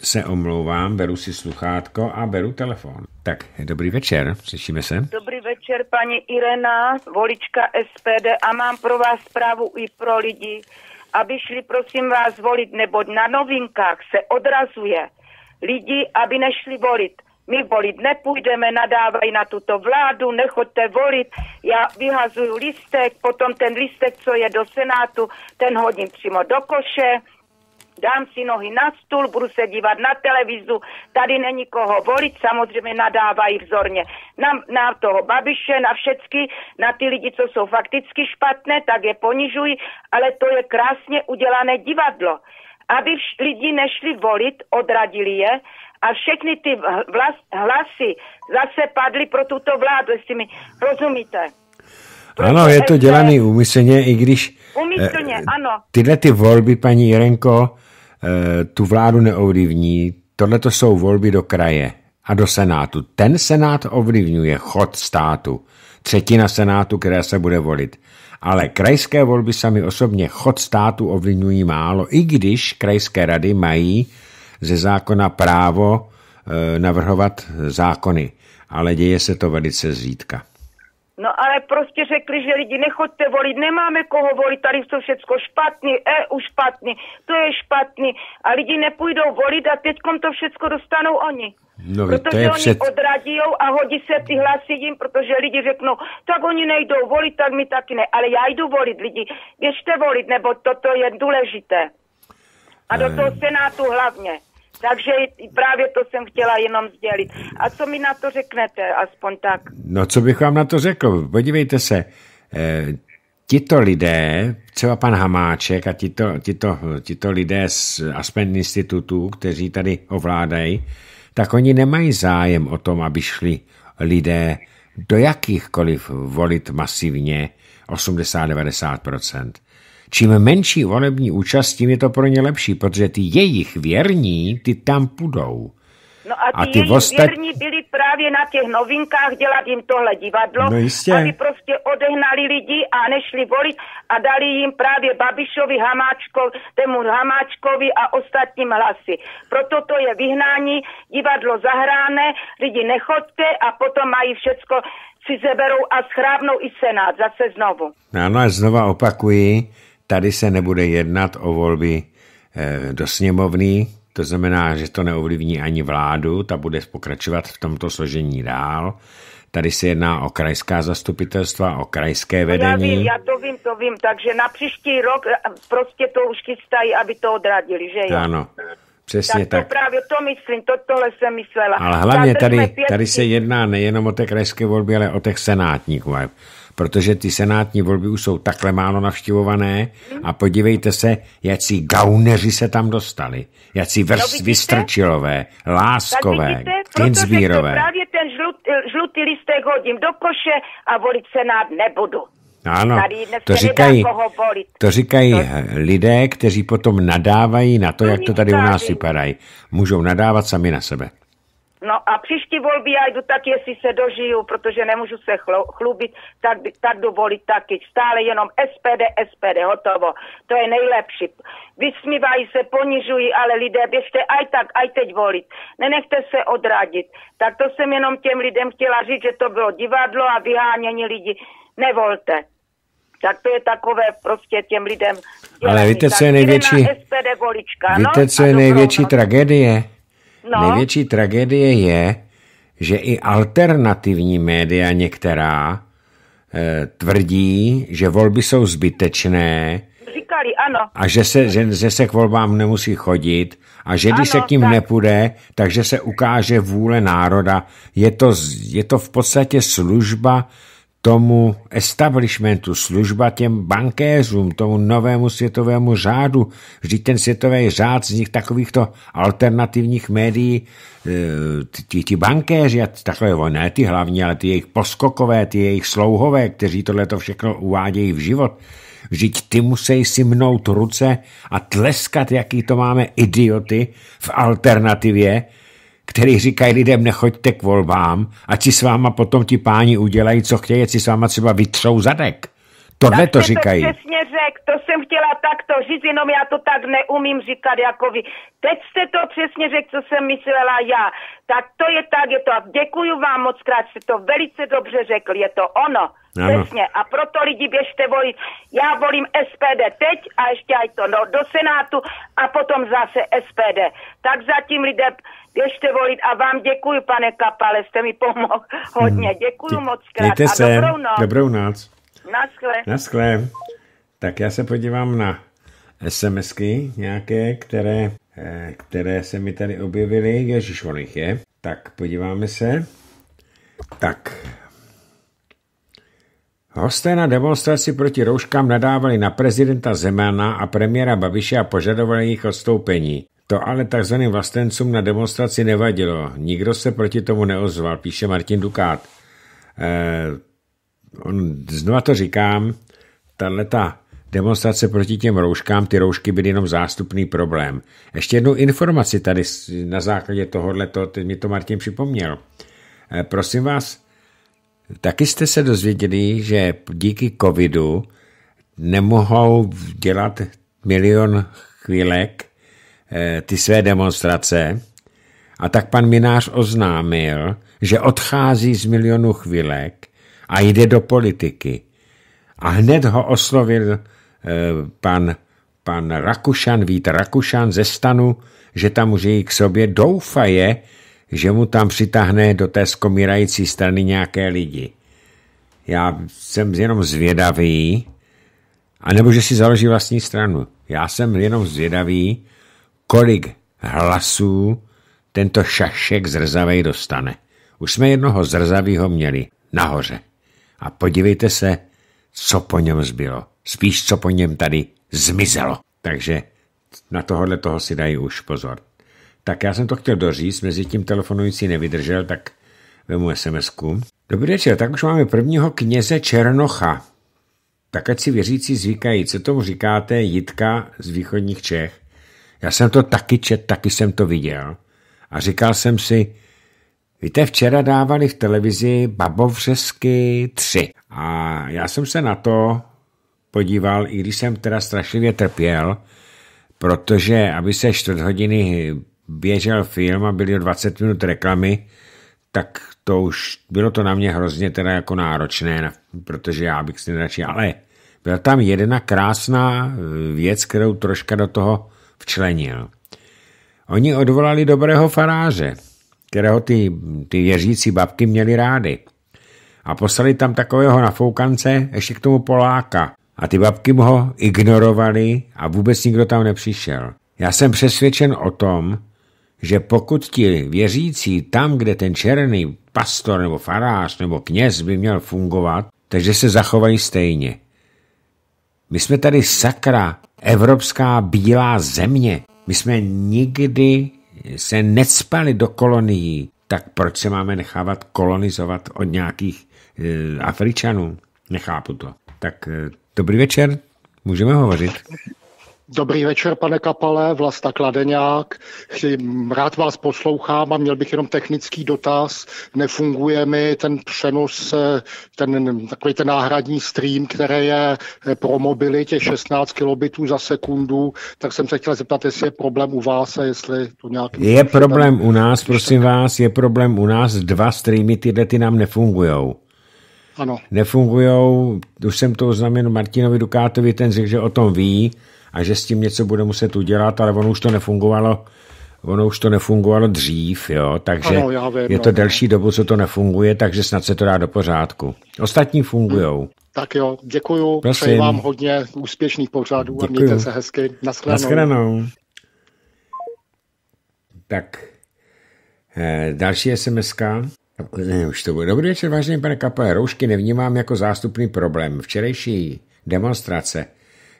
se omlouvám, beru si sluchátko a beru telefon. Tak, dobrý večer, slyšíme se. Dobrý večer, paní Irena, volička SPD a mám pro vás zprávu i pro lidi, aby šli prosím vás volit, neboť na novinkách se odrazuje lidi, aby nešli volit. My volit nepůjdeme, nadávají na tuto vládu, nechoďte volit. Já vyhazuju listek, potom ten listek, co je do Senátu, ten hodím přímo do koše dám si nohy na stůl, budu se dívat na televizu, tady není koho volit, samozřejmě nadávají vzorně na, na toho Babiše, na všecky, na ty lidi, co jsou fakticky špatné, tak je ponižují, ale to je krásně udělané divadlo. Aby vš- lidi nešli volit, odradili je, a všechny ty vlas, hlasy zase padly pro tuto vládu, jestli mi rozumíte. ano, je to dělaný úmyslně, i když umyslně, eh, ano. tyhle ty volby, paní Jirenko. Eh, tu vládu neovlivní. Tohle to jsou volby do kraje a do senátu. Ten senát ovlivňuje chod státu. Třetina senátu, která se bude volit. Ale krajské volby sami osobně chod státu ovlivňují málo, i když krajské rady mají ze zákona právo eh, navrhovat zákony. Ale děje se to velice zřídka. No ale prostě řekli, že lidi nechoďte volit, nemáme koho volit, tady jsou všecko špatný, EU špatný, to je špatný a lidi nepůjdou volit a teďkom to všecko dostanou oni. No, protože to je oni před... odradí a hodí se ty hlasy jim, protože lidi řeknou, tak oni nejdou volit, tak my taky ne. Ale já jdu volit lidi, běžte volit, nebo toto je důležité. A do eh. toho Senátu hlavně. Takže právě to jsem chtěla jenom sdělit. A co mi na to řeknete, aspoň tak? No, co bych vám na to řekl? Podívejte se, e, tito lidé, třeba pan Hamáček a tito, tito, tito lidé z Aspen institutu, kteří tady ovládají, tak oni nemají zájem o tom, aby šli lidé do jakýchkoliv volit masivně 80-90%. Čím menší volební účast, tím je to pro ně lepší, protože ty jejich věrní, ty tam půjdou. No a ty, a ty jejich vostat... věrní byli právě na těch novinkách dělat jim tohle divadlo, no jistě. aby prostě odehnali lidi a nešli volit a dali jim právě Babišovi, Hamáčkovi, temu Hamáčkovi a ostatním hlasy. Proto to je vyhnání, divadlo zahráne, lidi nechoďte a potom mají všecko si zeberou a schrábnou i Senát zase znovu. Ano, a znova opakuji, Tady se nebude jednat o volby eh, do sněmovny, to znamená, že to neovlivní ani vládu, ta bude pokračovat v tomto složení dál. Tady se jedná o krajská zastupitelstva, o krajské no vedení. Já, vím, já to vím, to vím, takže na příští rok eh, prostě to už chystají, aby to odradili, že jo? Ano, přesně tak. tak. To právě to myslím, to, tohle jsem myslela. Ale hlavně tady, tady se jedná nejenom o té krajské volby, ale o těch senátních protože ty senátní volby už jsou takhle málo navštěvované a podívejte se, jaký gauneři se tam dostali, jaký no, vrst no, vystrčilové, láskové, kinsbírové. právě ten žlut, žlutý listek hodím do koše a volit senát nebudu. Ano, to říkají, to říkají lidé, kteří potom nadávají na to, no jak to tady u nás vypadají. Můžou nadávat sami na sebe. No a příští volby já jdu tak, jestli se dožiju, protože nemůžu se chlubit, tak, tak jdu volit taky. Stále jenom SPD, SPD, hotovo. To je nejlepší. Vysmívají se, ponižují, ale lidé běžte aj tak, aj teď volit. Nenechte se odradit. Tak to jsem jenom těm lidem chtěla říct, že to bylo divadlo a vyhánění lidí. Nevolte. Tak to je takové prostě těm lidem. Ale víte, co je největší, SPD volička, no? víte, no? co je největší tragédie? No. Největší tragédie je, že i alternativní média některá e, tvrdí, že volby jsou zbytečné. Říkali, ano. A že se, že, že se k volbám nemusí chodit a že když ano, se k ním tak. nepůjde, takže se ukáže vůle národa. Je to, je to v podstatě služba tomu establishmentu, služba těm bankéřům, tomu novému světovému řádu. Vždyť ten světový řád z nich takovýchto alternativních médií, e, ti, ti bankéři a takhle, ne ty hlavní, ale ty jejich poskokové, ty jejich slouhové, kteří tohle to všechno uvádějí v život, Vždyť ty musí si mnout ruce a tleskat, jaký to máme idioty v alternativě, který říkají lidem nechoďte k volbám, ať si s váma potom ti páni udělají, co chtějí, si s váma třeba vytřou zadek. Tohle to říkají. To přesně řek, to jsem chtěla takto říct, jenom já to tak neumím říkat jako vy. Teď jste to přesně řekl, co jsem myslela já. Tak to je tak, je to a děkuji vám moc krát, jste to velice dobře řekl, je to ono. Ano. Přesně. A proto lidi běžte volit. Já volím SPD teď a ještě aj to no, do Senátu a potom zase SPD. Tak zatím lidé Běžte volit a vám děkuji, pane Kapale, jste mi pomohl hmm. hodně. Děkuji moc krát Mějte a se. dobrou noc. Dobrou noc. Naschle. Naschle. Tak já se podívám na SMSky nějaké, které, eh, které se mi tady objevily. Ježíš, on jich je. Tak podíváme se. Tak. Hosté na demonstraci proti rouškám nadávali na prezidenta Zemana a premiéra Babiše a požadovali jejich odstoupení. To ale takzvaným vlastencům na demonstraci nevadilo. Nikdo se proti tomu neozval, píše Martin Dukát. Eh, on, znova to říkám, tato demonstrace proti těm rouškám, ty roušky byly jenom zástupný problém. Ještě jednu informaci tady na základě tohohle, to, teď mi to Martin připomněl. Eh, prosím vás, taky jste se dozvěděli, že díky covidu nemohou dělat milion chvílek Eh, ty své demonstrace a tak pan Minář oznámil, že odchází z milionu chvílek a jde do politiky. A hned ho oslovil eh, pan, pan Rakušan, Vít Rakušan ze stanu, že tam může jít k sobě, doufaje, že mu tam přitáhne do té skomírající strany nějaké lidi. Já jsem jenom zvědavý, anebo že si založí vlastní stranu. Já jsem jenom zvědavý, kolik hlasů tento šašek zrzavej dostane. Už jsme jednoho zrzavého měli nahoře. A podívejte se, co po něm zbylo. Spíš, co po něm tady zmizelo. Takže na tohohle toho si dají už pozor. Tak já jsem to chtěl doříct, mezi tím telefonující nevydržel, tak vemu sms -ku. Dobrý večer, tak už máme prvního kněze Černocha. Tak ať si věřící zvykají, co tomu říkáte Jitka z východních Čech. Já jsem to taky čet, taky jsem to viděl. A říkal jsem si, víte, včera dávali v televizi Babovřesky 3. A já jsem se na to podíval, i když jsem teda strašlivě trpěl, protože aby se čtvrt hodiny běžel film a byly 20 minut reklamy, tak to už, bylo to na mě hrozně teda jako náročné, protože já bych si nedačil, ale byla tam jedna krásná věc, kterou troška do toho včlenil. Oni odvolali dobrého faráře, kterého ty, ty věřící babky měli rády. A poslali tam takového nafoukance, ještě k tomu Poláka. A ty babky mu ho ignorovali a vůbec nikdo tam nepřišel. Já jsem přesvědčen o tom, že pokud ti věřící tam, kde ten černý pastor nebo farář nebo kněz by měl fungovat, takže se zachovají stejně. My jsme tady sakra Evropská bílá země. My jsme nikdy se necpali do kolonií, tak proč se máme nechávat kolonizovat od nějakých e, Afričanů? Nechápu to. Tak e, dobrý večer, můžeme hovořit. Dobrý večer, pane Kapale, Vlasta Kladeňák. Rád vás poslouchám a měl bych jenom technický dotaz. Nefunguje mi ten přenos, eh, ten, takový ten náhradní stream, který je eh, pro mobily těch 16 kilobitů za sekundu, tak jsem se chtěl zeptat, jestli je problém u vás a jestli to nějak... Je problém u nás, prosím vás, je problém u nás, dva streamy tyhle ty nám nefungujou. Ano. Nefungujou, už jsem to oznamenil Martinovi Dukátovi, ten řekl, že o tom ví, a že s tím něco bude muset udělat, ale ono už to nefungovalo ono už to nefungovalo dřív, jo, takže ano, vím, je to no, delší dobu, co to nefunguje, takže snad se to dá do pořádku. Ostatní fungujou. Hmm. Tak jo, děkuju, Prosím. přeji vám hodně úspěšných pořádů děkuju. a mějte se hezky. Naschledanou. Naschledanou. Tak, eh, další sms ne, už to bude. Dobrý večer, vážený pane Kapel. Roušky nevnímám jako zástupný problém. Včerejší demonstrace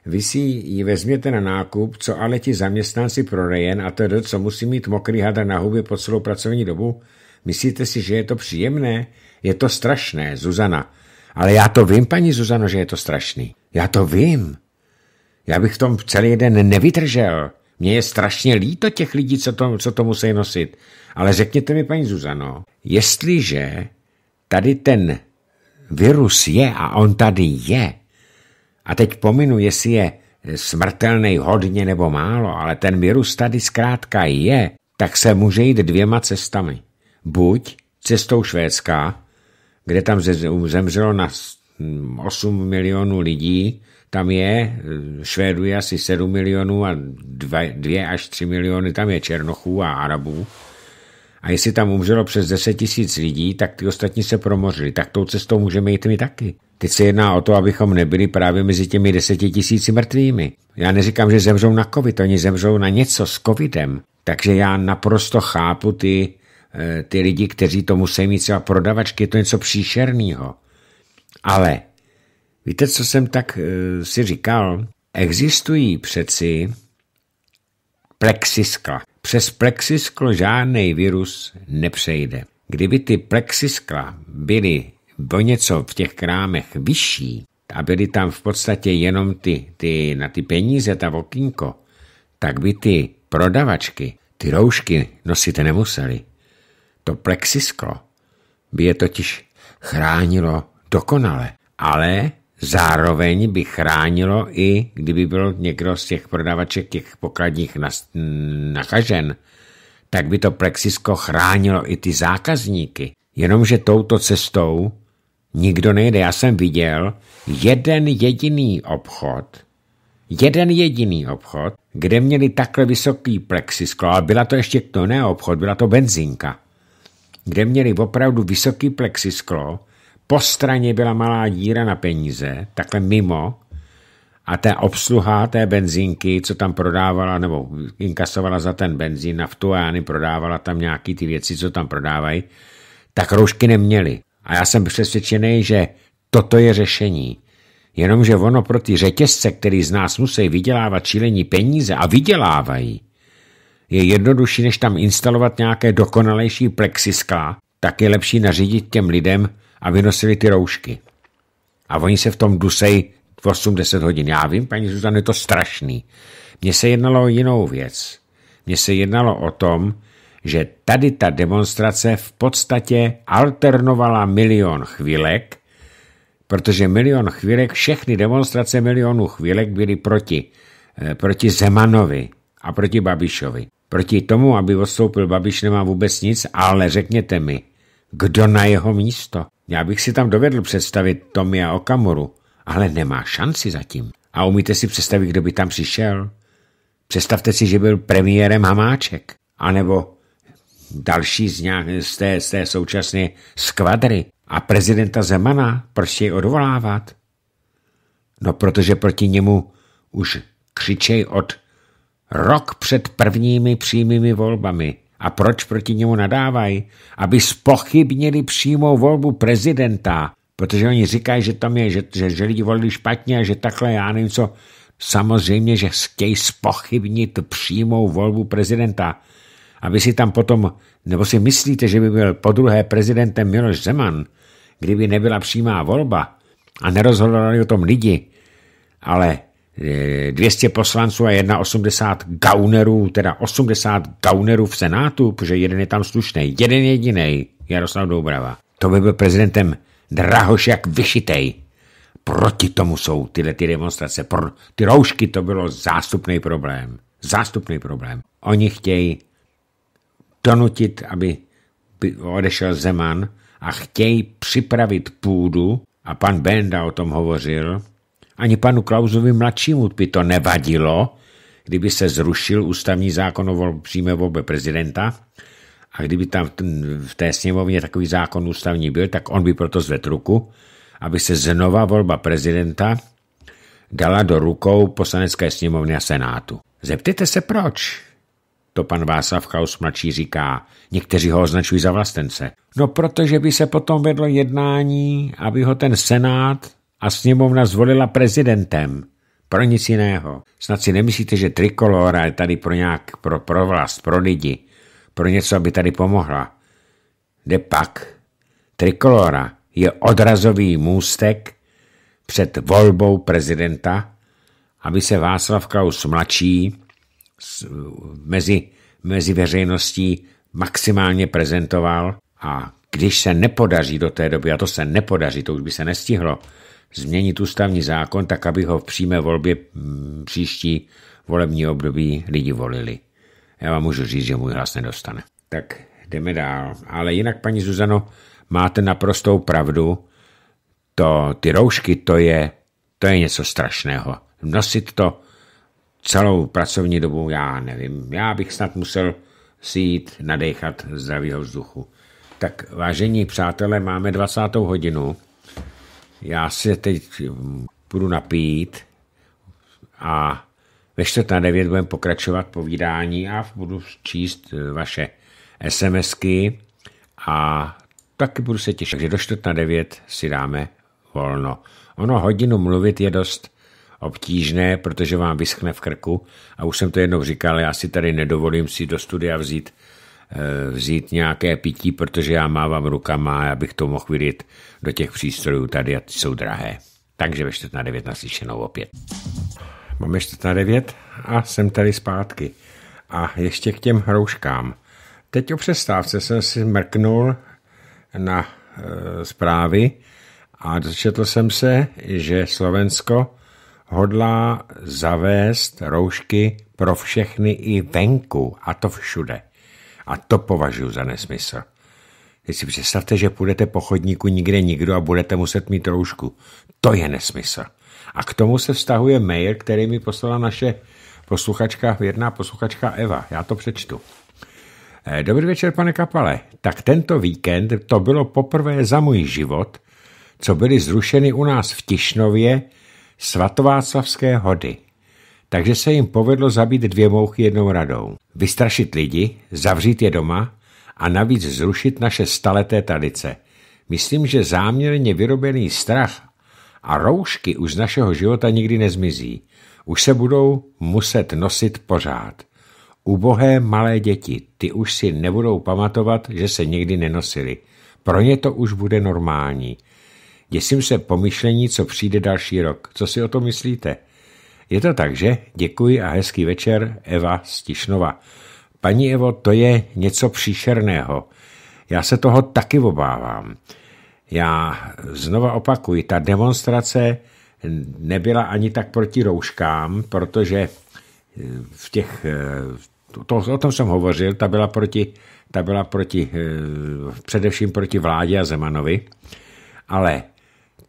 vy si ji vezměte na nákup, co ale ti zaměstnanci prodejen a tedy, co musí mít mokrý hadr na hubě po celou pracovní dobu? Myslíte si, že je to příjemné? Je to strašné, Zuzana. Ale já to vím, paní Zuzano, že je to strašný. Já to vím. Já bych v tom celý den nevydržel. Mně je strašně líto těch lidí, co to, co to musí nosit. Ale řekněte mi, paní Zuzano, jestliže tady ten virus je a on tady je, a teď pominu, jestli je smrtelný hodně nebo málo, ale ten virus tady zkrátka je, tak se může jít dvěma cestami. Buď cestou švédská, kde tam zemřelo na 8 milionů lidí, tam je, Švédu je asi 7 milionů a 2 až 3 miliony, tam je Černochů a Arabů. A jestli tam umřelo přes 10 tisíc lidí, tak ty ostatní se promořili. Tak tou cestou můžeme jít my taky. Teď se jedná o to, abychom nebyli právě mezi těmi 10 tisíci mrtvými. Já neříkám, že zemřou na covid, oni zemřou na něco s covidem. Takže já naprosto chápu ty, eh, ty lidi, kteří to musí mít třeba prodavačky, je to něco příšerného. Ale víte, co jsem tak eh, si říkal? Existují přeci plexiskla. Přes plexisklo žádný virus nepřejde. Kdyby ty plexiskla byly o něco v těch krámech vyšší a byly tam v podstatě jenom ty, ty na ty peníze, ta okýnko, tak by ty prodavačky ty roušky nosit nemuseli. To plexisklo by je totiž chránilo dokonale, ale Zároveň by chránilo i, kdyby byl někdo z těch prodavaček těch pokladních nachažen, tak by to plexisko chránilo i ty zákazníky. Jenomže touto cestou nikdo nejde. Já jsem viděl jeden jediný obchod, jeden jediný obchod, kde měli takhle vysoký plexisklo, ale byla to ještě to ne obchod, byla to benzinka, kde měli opravdu vysoký plexisklo, po straně byla malá díra na peníze, takhle mimo, a ta obsluha té benzínky, co tam prodávala nebo inkasovala za ten benzín, naftu a jány, prodávala tam nějaký ty věci, co tam prodávají, tak roušky neměli. A já jsem přesvědčený, že toto je řešení. Jenomže ono pro ty řetězce, který z nás musí vydělávat čílení peníze a vydělávají, je jednodušší, než tam instalovat nějaké dokonalejší plexiskla, tak je lepší nařídit těm lidem, a vynosili ty roušky. A oni se v tom dusej 80 hodin. Já vím, paní Zuzano, je to strašný. Mně se jednalo o jinou věc. Mně se jednalo o tom, že tady ta demonstrace v podstatě alternovala milion chvílek, protože milion chvílek, všechny demonstrace milionů chvílek byly proti, eh, proti Zemanovi a proti Babišovi. Proti tomu, aby odstoupil Babiš, nemá vůbec nic, ale řekněte mi, kdo na jeho místo? Já bych si tam dovedl představit a Okamoru, ale nemá šanci zatím. A umíte si představit, kdo by tam přišel? Představte si, že byl premiérem Hamáček, anebo další z, nějak, z, té, z té současné skvadry a prezidenta Zemana, proč prostě jej odvolávat? No, protože proti němu už křičej od rok před prvními přímými volbami – a proč proti němu nadávají? Aby spochybnili přímou volbu prezidenta, protože oni říkají, že tam je, že, že, že lidi volili špatně a že takhle já nevím co. Samozřejmě, že chtějí spochybnit přímou volbu prezidenta. Aby si tam potom, nebo si myslíte, že by byl po druhé prezidentem Miloš Zeman, kdyby nebyla přímá volba a nerozhodovali o tom lidi, ale 200 eh, poslanců a 1,80 gaunerů, teda 80 gaunerů v Senátu, protože jeden je tam slušný, jeden jediný, Jaroslav Doubrava. To by byl prezidentem Drahoš jak vyšitej. Proti tomu jsou tyhle ty demonstrace. Pro ty roušky to bylo zástupný problém. Zástupný problém. Oni chtějí donutit, aby odešel Zeman a chtějí připravit půdu, a pan Benda o tom hovořil, ani panu Klausovi mladšímu by to nevadilo, kdyby se zrušil ústavní zákon o přímé volbe prezidenta a kdyby tam v té sněmovně takový zákon ústavní byl, tak on by proto zvedl ruku, aby se znova volba prezidenta dala do rukou poslanecké sněmovny a senátu. Zeptejte se proč. To pan Václav Klaus mladší říká. Někteří ho označují za vlastence. No protože by se potom vedlo jednání, aby ho ten senát a sněmovna zvolila prezidentem. Pro nic jiného. Snad si nemyslíte, že trikolora je tady pro nějak, pro, pro vlast, pro lidi, pro něco, aby tady pomohla. Jde pak. Trikolora je odrazový můstek před volbou prezidenta, aby se Václav Klaus mladší mezi, mezi veřejností maximálně prezentoval a když se nepodaří do té doby, a to se nepodaří, to už by se nestihlo, změnit ústavní zákon tak, aby ho v přímé volbě mm, příští volební období lidi volili. Já vám můžu říct, že můj hlas nedostane. Tak jdeme dál. Ale jinak, paní Zuzano, máte naprostou pravdu. To, ty roušky, to je, to je něco strašného. Nosit to celou pracovní dobu, já nevím. Já bych snad musel si jít nadechat zdravého vzduchu. Tak vážení přátelé, máme 20. hodinu já si teď mm, půjdu napít a ve čtvrt na devět budeme pokračovat povídání a budu číst e, vaše SMSky a taky budu se těšit. Takže do čtvrt na devět si dáme volno. Ono hodinu mluvit je dost obtížné, protože vám vyschne v krku a už jsem to jednou říkal, já si tady nedovolím si do studia vzít, e, vzít nějaké pití, protože já mávám rukama a já bych to mohl vidět do těch přístrojů tady a ty jsou drahé. Takže ve čtvrt na devět naslyšenou opět. Máme čtvrt na devět a jsem tady zpátky. A ještě k těm hrouškám. Teď o přestávce jsem si mrknul na e, zprávy a dočetl jsem se, že Slovensko hodlá zavést roušky pro všechny i venku, a to všude. A to považuji za nesmysl. Teď si představte, že půjdete po chodníku nikde nikdo a budete muset mít roušku. To je nesmysl. A k tomu se vztahuje mail, který mi poslala naše posluchačka, věrná posluchačka Eva. Já to přečtu. Eh, Dobrý večer, pane Kapale. Tak tento víkend to bylo poprvé za můj život, co byly zrušeny u nás v Tišnově svatováclavské hody. Takže se jim povedlo zabít dvě mouchy jednou radou. Vystrašit lidi, zavřít je doma a navíc zrušit naše staleté tradice. Myslím, že záměrně vyrobený strach a roušky už z našeho života nikdy nezmizí. Už se budou muset nosit pořád. Ubohé malé děti, ty už si nebudou pamatovat, že se někdy nenosili. Pro ně to už bude normální. Děsím se pomyšlení, co přijde další rok. Co si o to myslíte? Je to tak, že? Děkuji a hezký večer, Eva Stišnova. Paní Evo, to je něco příšerného. Já se toho taky obávám. Já znova opakuji, ta demonstrace nebyla ani tak proti rouškám, protože eh, v těch, eh, to, o tom jsem hovořil, ta byla, proti, ta byla proti, eh, především proti vládě a Zemanovi, ale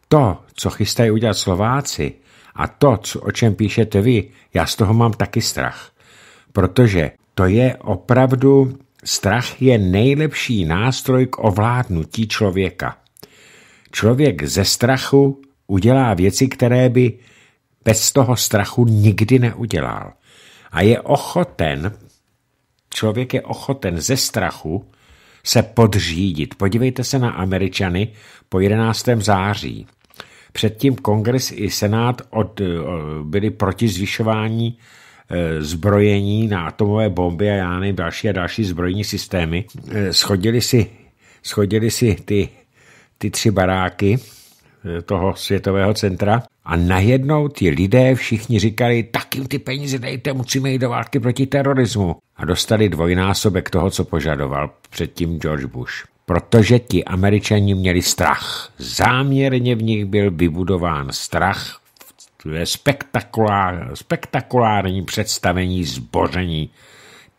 to, co chystají udělat Slováci a to, co, o čem píšete vy, já z toho mám taky strach, protože to je opravdu, strach je nejlepší nástroj k ovládnutí člověka. Člověk ze strachu udělá věci, které by bez toho strachu nikdy neudělal. A je ochoten, člověk je ochoten ze strachu se podřídit. Podívejte se na Američany po 11. září. Předtím kongres i senát od, eh, byli proti zvyšování Eh, zbrojení na atomové bomby a jány další a další zbrojní systémy. Eh, schodili si, schodili si ty, ty tři baráky eh, toho světového centra a najednou ti lidé všichni říkali, tak jim ty peníze dejte, musíme jít do války proti terorismu. A dostali dvojnásobek toho, co požadoval předtím George Bush. Protože ti američani měli strach. Záměrně v nich byl vybudován strach respektive spektakulár, spektakulární představení zboření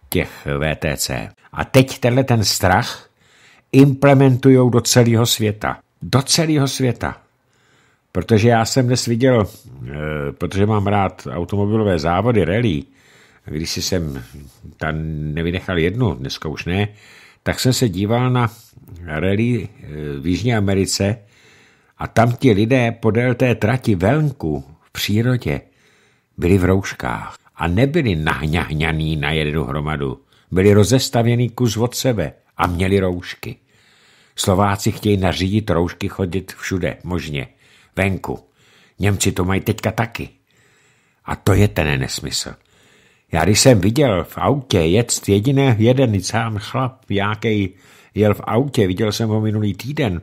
těch VTC. A teď tenhle ten strach implementují do celého světa. Do celého světa. Protože já jsem dnes viděl, eh, protože mám rád automobilové závody, rally, když si jsem tam nevynechal jednu, dneska už ne, tak jsem se díval na rally eh, v Jižní Americe a tam ti lidé podél té trati venku přírodě, byli v rouškách a nebyli nahňahňaný na jednu hromadu. Byli rozestavěný kus od sebe a měli roušky. Slováci chtějí nařídit roušky chodit všude, možně, venku. Němci to mají teďka taky. A to je ten nesmysl. Já když jsem viděl v autě jet jediné jeden sám chlap, jaký jel v autě, viděl jsem ho minulý týden,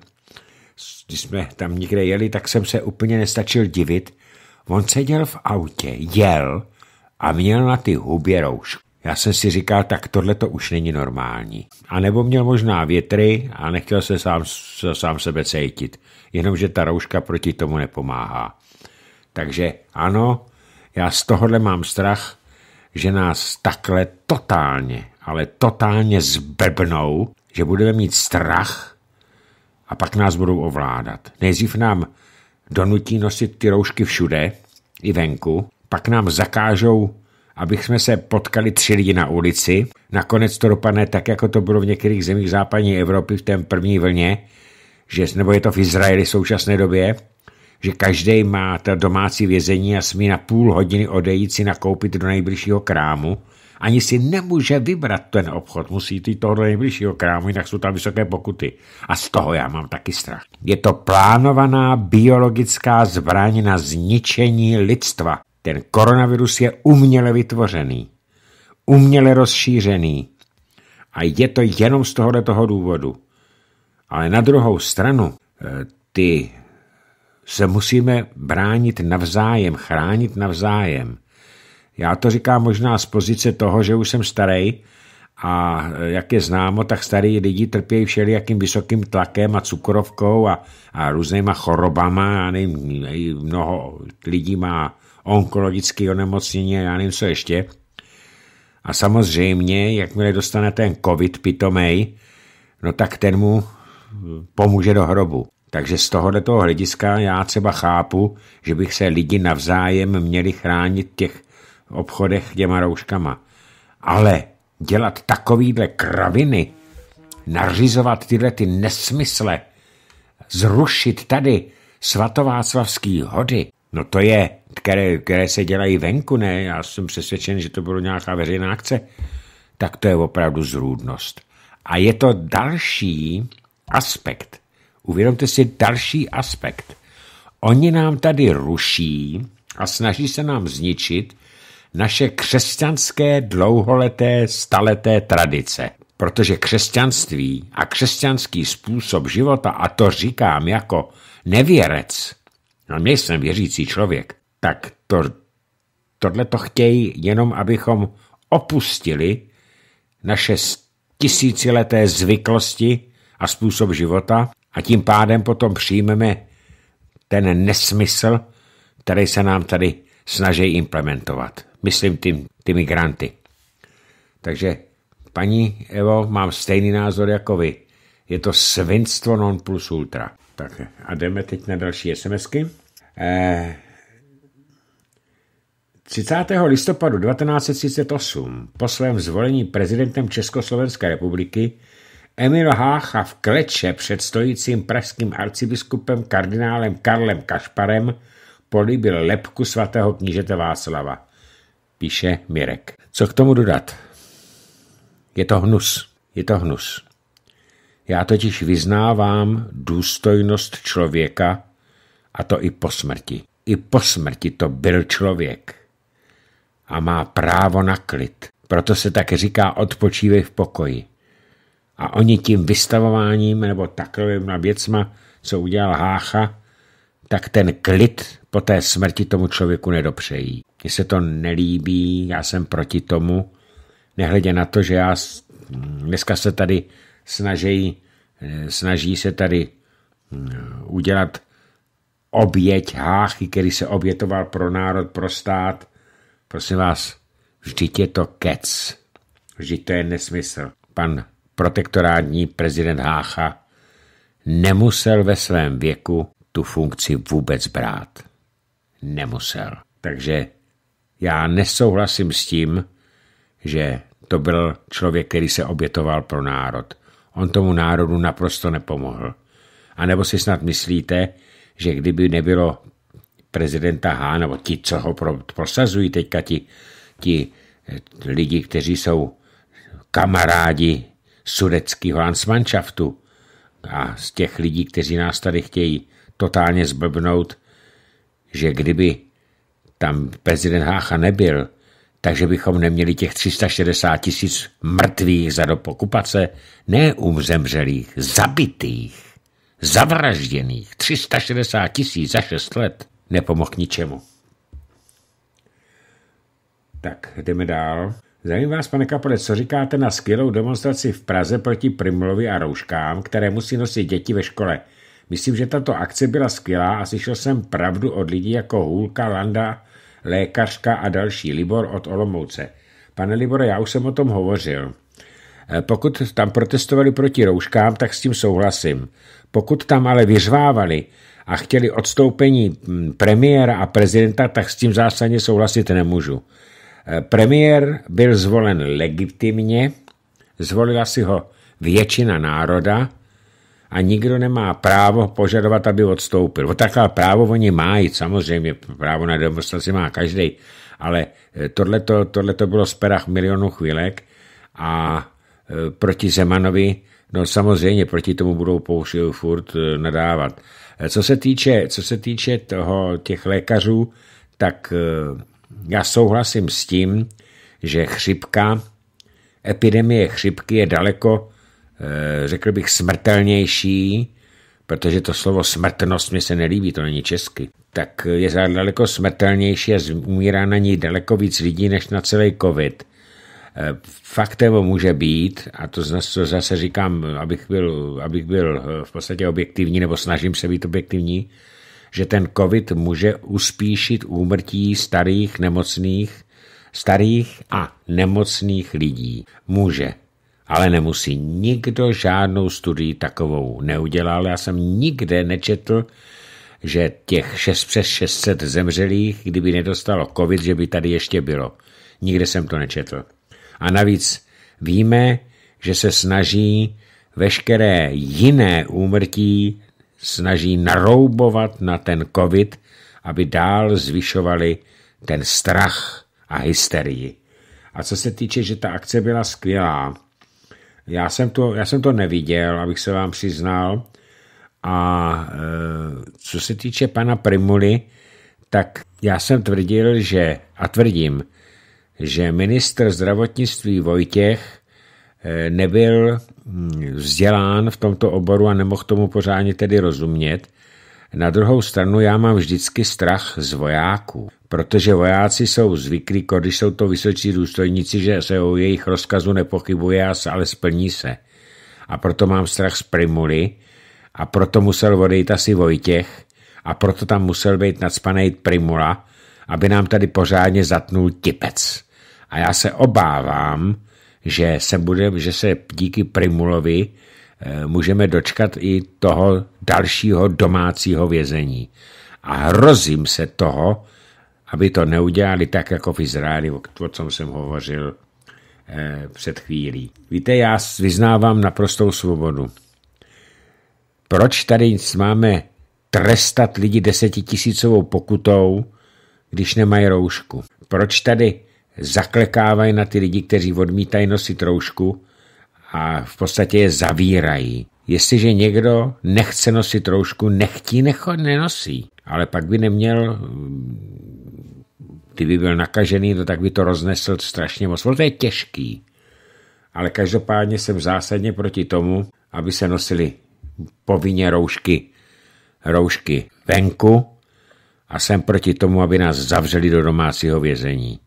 když jsme tam někde jeli, tak jsem se úplně nestačil divit, On seděl v autě, jel a měl na ty hubě roušku. Já jsem si říkal, tak tohle to už není normální. A nebo měl možná větry a nechtěl se sám, sám sebe cítit. Jenomže ta rouška proti tomu nepomáhá. Takže ano, já z tohohle mám strach, že nás takhle totálně, ale totálně zbebnou, že budeme mít strach a pak nás budou ovládat. Nejdřív nám donutí nosit ty roušky všude, i venku, pak nám zakážou, abych jsme se potkali tři lidi na ulici. Nakonec to dopadne tak, jako to bylo v některých zemích západní Evropy v té první vlně, že, nebo je to v Izraeli v současné době, že každý má ta domácí vězení a smí na půl hodiny odejít si nakoupit do nejbližšího krámu, ani si nemůže vybrat ten obchod. Musí jít toho do nejbližšího krámu, jinak jsou tam vysoké pokuty. A z toho já mám taky strach. Je to plánovaná biologická zbraň na zničení lidstva. Ten koronavirus je uměle vytvořený, uměle rozšířený. A je to jenom z tohohle toho důvodu. Ale na druhou stranu, eh, ty se musíme bránit navzájem, chránit navzájem. Já to říkám možná z pozice toho, že už jsem starý a e, jak je známo, tak starý lidi trpějí všelijakým vysokým tlakem a cukrovkou a, a různýma chorobama. Já nevím, mnoho lidí má onkologické onemocnění a já nevím, co ještě. A samozřejmě, jakmile dostane ten covid pitomej, no tak ten mu e, pomůže do hrobu. Takže z tohoto hlediska já třeba chápu, že bych se lidi navzájem měli chránit těch obchodech těma rouškama. Ale dělat takovýhle kraviny, nařizovat tyhle ty nesmysle, zrušit tady svatováclavský hody, no to je, které, které se dělají venku, ne? Já jsem přesvědčen, že to bylo nějaká veřejná akce. Tak to je opravdu zrůdnost. A je to další aspekt. Uvědomte si další aspekt. Oni nám tady ruší a snaží se nám zničit naše křesťanské dlouholeté, staleté tradice. Protože křesťanství a křesťanský způsob života, a to říkám jako nevěrec, no nejsem věřící člověk, tak to, tohle to chtějí jenom, abychom opustili naše tisícileté zvyklosti a způsob života a tím pádem potom přijmeme ten nesmysl, který se nám tady snaží implementovat myslím ty, ty migranty. Takže paní Evo, mám stejný názor jako vy. Je to svinstvo non plus ultra. Tak a jdeme teď na další SMSky. Eh, 30. listopadu 1938 po svém zvolení prezidentem Československé republiky Emil Hácha v kleče před stojícím pražským arcibiskupem kardinálem Karlem Kašparem políbil lepku svatého knížete Václava píše Mirek. Co k tomu dodat? Je to hnus. Je to hnus. Já totiž vyznávám důstojnost člověka, a to i po smrti. I po smrti to byl člověk. A má právo na klid. Proto se tak říká odpočívej v pokoji. A oni tím vystavováním nebo takovým věcma, co udělal Hácha, tak ten klid po té smrti tomu člověku nedopřejí. Mně se to nelíbí, já jsem proti tomu, nehledě na to, že já dneska se tady snaží, snaží se tady mm, udělat oběť Háchy, který se obětoval pro národ, pro stát. Prosím vás, vždyť je to kec. Vždyť to je nesmysl. Pan protektorátní prezident Hácha nemusel ve svém věku tu funkci vůbec brát. Nemusel. Takže já nesouhlasím s tím, že to byl člověk, který se obětoval pro národ. On tomu národu naprosto nepomohl. A nebo si snad myslíte, že kdyby nebylo prezidenta H, nebo ti, co ho prosazují teďka, ti, ti eh, lidi, kteří jsou kamarádi sudeckého Landsmannschaftu a z těch lidí, kteří nás tady chtějí totálně zblbnout, že kdyby tam prezident Hácha nebyl, takže bychom neměli těch 360 tisíc mrtvých za dob ne umřemřelých, zabitých, zavražděných, 360 tisíc za 6 let, nepomohl ničemu. Tak, jdeme dál. Zajímá vás, pane Kapole, co říkáte na skvělou demonstraci v Praze proti Primlovi a rouškám, které musí nosit děti ve škole? Myslím, že tato akce byla skvělá a slyšel jsem pravdu od lidí jako Hůlka, Landa, Lékařka a další. Libor od Olomouce. Pane Libore, já už jsem o tom hovořil. Eh, pokud tam protestovali proti rouškám, tak s tím souhlasím. Pokud tam ale vyřvávali a chtěli odstoupení hm, premiéra a prezidenta, tak s tím zásadně souhlasit nemůžu. Eh, premiér byl zvolen legitimně, zvolila si ho většina národa, a nikdo nemá právo požadovat, aby odstoupil. O takové právo oni mají, samozřejmě, právo na demonstraci má každý, ale eh, tohle to bylo z perach milionů chvílek a eh, proti Zemanovi, no samozřejmě proti tomu budou použil furt eh, nadávat. Co se týče, co se týče toho, těch lékařů, tak já souhlasím s tím, že chřipka, epidemie chřipky je daleko Eh, řekl bych, smrtelnější, protože to slovo smrtnost mi se nelíbí, to není česky, tak je daleko smrtelnější a umírá na ní daleko víc lidí než na celý covid. Eh, Faktem může být, a to zase říkám, abych byl, abych byl eh, v podstatě objektivní, nebo snažím se být objektivní, že ten covid může uspíšit úmrtí starých, nemocných, starých a nemocných lidí. Může ale nemusí. Nikdo žádnou studii takovou neudělal. Já jsem nikde nečetl, že těch 6 přes 600 zemřelých, kdyby nedostalo covid, že by tady ještě bylo. Nikde jsem to nečetl. A navíc víme, že se snaží veškeré jiné úmrtí snaží naroubovat na ten covid, aby dál zvyšovali ten strach a hysterii. A co se týče, že ta akce byla skvělá, já jsem to, já jsem to neviděl, abych se vám přiznal. A e, co se týče pana Primuly, tak já jsem tvrdil, že, a tvrdím, že minister zdravotnictví Vojtěch e, nebyl mm, vzdělán v tomto oboru a nemohl tomu pořádně tedy rozumět. Na druhou stranu já mám vždycky strach z vojáků protože vojáci jsou zvyklí, když jsou to vysocí důstojníci, že se o jejich rozkazu nepochybuje, ale splní se. A proto mám strach z Primuly a proto musel odejít asi Vojtěch a proto tam musel být nadspanej Primula, aby nám tady pořádně zatnul tipec. A já se obávám, že se, bude, že se díky Primulovi eh, můžeme dočkat i toho dalšího domácího vězení. A hrozím se toho, aby to neudělali tak, jako v Izraeli, o tom jsem hovořil eh, před chvílí. Víte, já vyznávám naprostou svobodu. Proč tady máme trestat lidi desetitisícovou pokutou, když nemají roušku? Proč tady zaklekávají na ty lidi, kteří odmítají nosit roušku a v podstatě je zavírají? Jestliže někdo nechce nosit roušku, nechtí, necho, nenosí. Ale pak by neměl Kdyby byl nakažený, no tak by to roznesl strašně moc. Ono to je těžký. Ale každopádně jsem zásadně proti tomu, aby se nosili povinně roušky, roušky venku a jsem proti tomu, aby nás zavřeli do domácího vězení.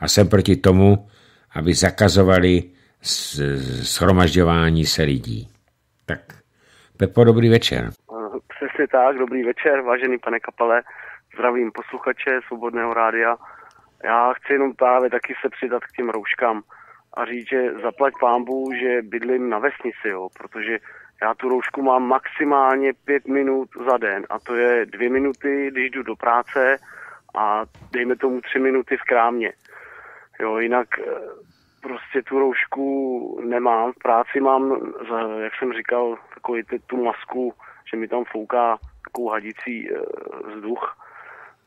A jsem proti tomu, aby zakazovali shromažďování se lidí. Tak, Pepo, dobrý večer. Přesně tak, dobrý večer, vážený pane Kapale. Zdravím posluchače Svobodného rádia. Já chci jenom právě taky se přidat k těm rouškám a říct, že zaplať pámbu, že bydlím na vesnici, jo, protože já tu roušku mám maximálně pět minut za den a to je dvě minuty, když jdu do práce a dejme tomu tři minuty v krámě. Jo, jinak eh, prostě tu roušku nemám. V práci mám, jak jsem říkal, takový tu masku, že mi tam fouká takovou hadicí eh, vzduch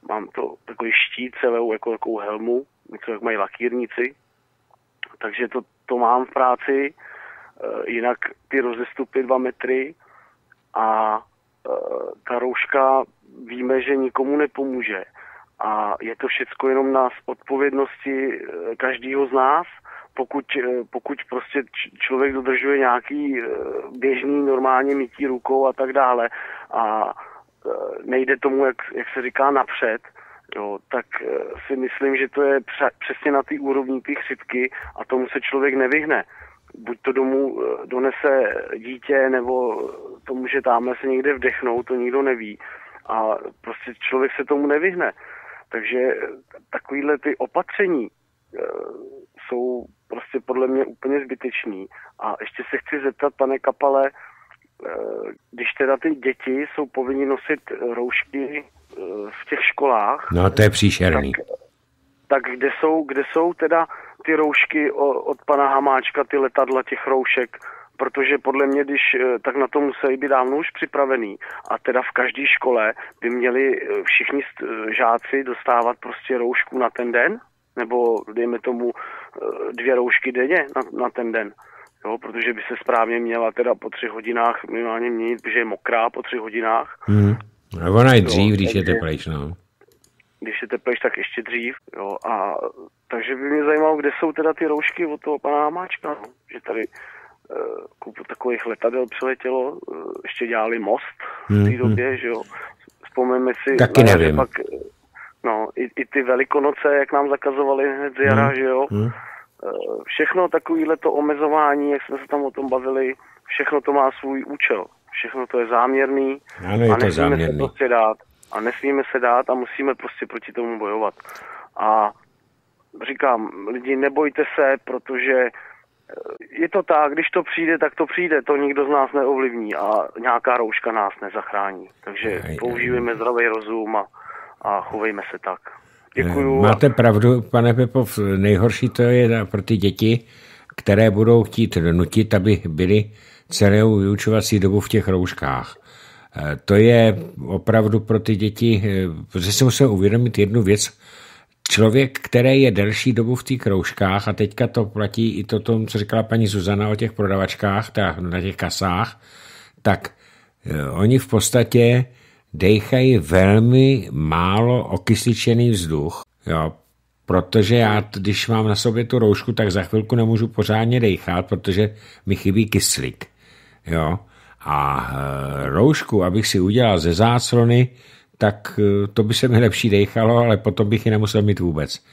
mám to takový štít celou, jako takovou helmu, něco jak mají lakírníci, takže to, to mám v práci, e, jinak ty rozestupy dva metry a e, ta rouška víme, že nikomu nepomůže. A je to všechno jenom na odpovědnosti e, každého z nás, pokud, pokud prostě člověk dodržuje nějaký běžný normálně mytí rukou a tak dále. A Eh, nejde tomu, jak, jak se říká, napřed, jo, tak eh, si myslím, že to je přesně na té úrovni té chřipky a tomu se člověk nevyhne. Buď to domů eh, donese dítě, nebo to může tamhle se někde vdechnout, to nikdo neví. A prostě člověk se tomu nevyhne. Takže takovýhle ty opatření jsou prostě podle mě úplně zbytečný. A ještě se chci zeptat, pane Kapale, Eh, když teda ty děti jsou povinni nosit roušky eh, v těch školách. No to je příšerný. Tak, tak kde, jsou, kde jsou teda ty roušky od pana Hamáčka, ty letadla těch roušek, protože podle mě, když eh, tak na to museli být dávno už připravený a teda v každé škole by měli všichni žáci dostávat prostě roušku na ten den, nebo dejme tomu dvě roušky denně na, na ten den. Jo, protože by se správně měla teda po tři hodinách minimálně měnit, protože je mokrá po tři hodinách. Hmm. A ona je dřív, jo, když je teplejš, no. Když je teplejš, tak ještě dřív. Jo, a takže by mě zajímalo, kde jsou teda ty roušky od toho pana Hamáčka, no? že tady eh, kupu takových letadel přiletělo, eh, ještě dělali most v té hmm, hmm. době, že jo. Vzpomeňme si... Taky na, no, nevím. Pak, eh, no, i, i ty velikonoce, jak nám zakazovali hned z jara, hmm. že jo. Hmm. Eh, všechno takovýhle to omezování, jak jsme se tam o tom bavili, všechno to má svůj účel. Všechno to je záměrný ano, je a nesmíme záměrný. se prostě dát. A nesmíme se dát a musíme prostě proti tomu bojovat. A říkám, lidi, nebojte se, protože eh, je to tak, když to přijde, tak to přijde, to nikdo z nás neovlivní a nějaká rouška nás nezachrání. Takže používáme zdravý rozum a, a chovejme se tak. Děkuju. Eh, máte pravdu, pane Pepov, nejhorší to je pro ty děti, které budou chtít nutit, aby byly celou vyučovací dobu v těch rouškách. Eh, to je opravdu pro ty děti, eh, protože si musel uvědomit jednu věc, Člověk, který je delší dobu v těch rouškách, a teďka to platí i to tom, co říkala paní Zuzana o těch prodavačkách, ta, na těch kasách, tak oni v podstatě dejchají velmi málo okysličený vzduch, jo, protože já, když mám na sobě tu roušku, tak za chvilku nemůžu pořádně dejchat, protože mi chybí kyslík. Jo? A e, roušku, abych si udělal ze záclony, tak e, to by se mi lepší dejchalo, ale potom bych ji nemusel mít vůbec.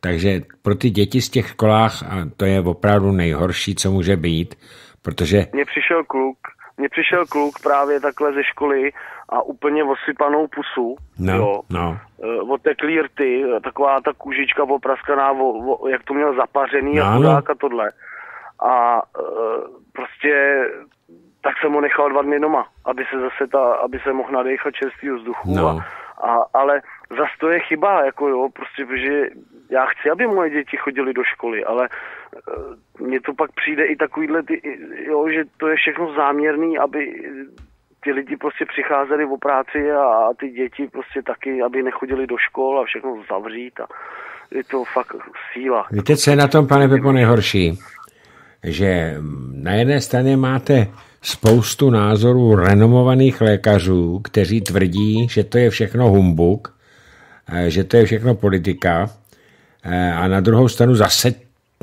Takže pro ty děti z těch školách a to je opravdu nejhorší, co může být, protože... Mně přišel kluk, mně přišel kluk právě takhle ze školy a úplně osypanou pusu, no, jo, no. E, oteklý rty, taková ta kůžička popraskaná, vo, vo, jak to měl zapařený no, a no. chudák a tohle. A uh, prostě tak jsem ho nechal dva dny doma, aby se zase ta, aby se mohl nadechat čerstvý vzduchu no. a a, ale za to je chyba, jako jo, prostě, že já chci, aby moje děti chodili do školy, ale e, mně to pak přijde i takovýhle, ty, jo, že to je všechno záměrný, aby ty lidi prostě přicházeli o práci a, a ty děti prostě taky, aby nechodili do škol a všechno zavřít a je to fakt síla. Víte, co je na tom, pane Pepo, nejhorší? Že mm, na jedné straně máte spoustu názorů renomovaných lékařů, kteří tvrdí, že to je všechno humbuk, eh, že to je všechno politika. Eh, a na druhou stranu zase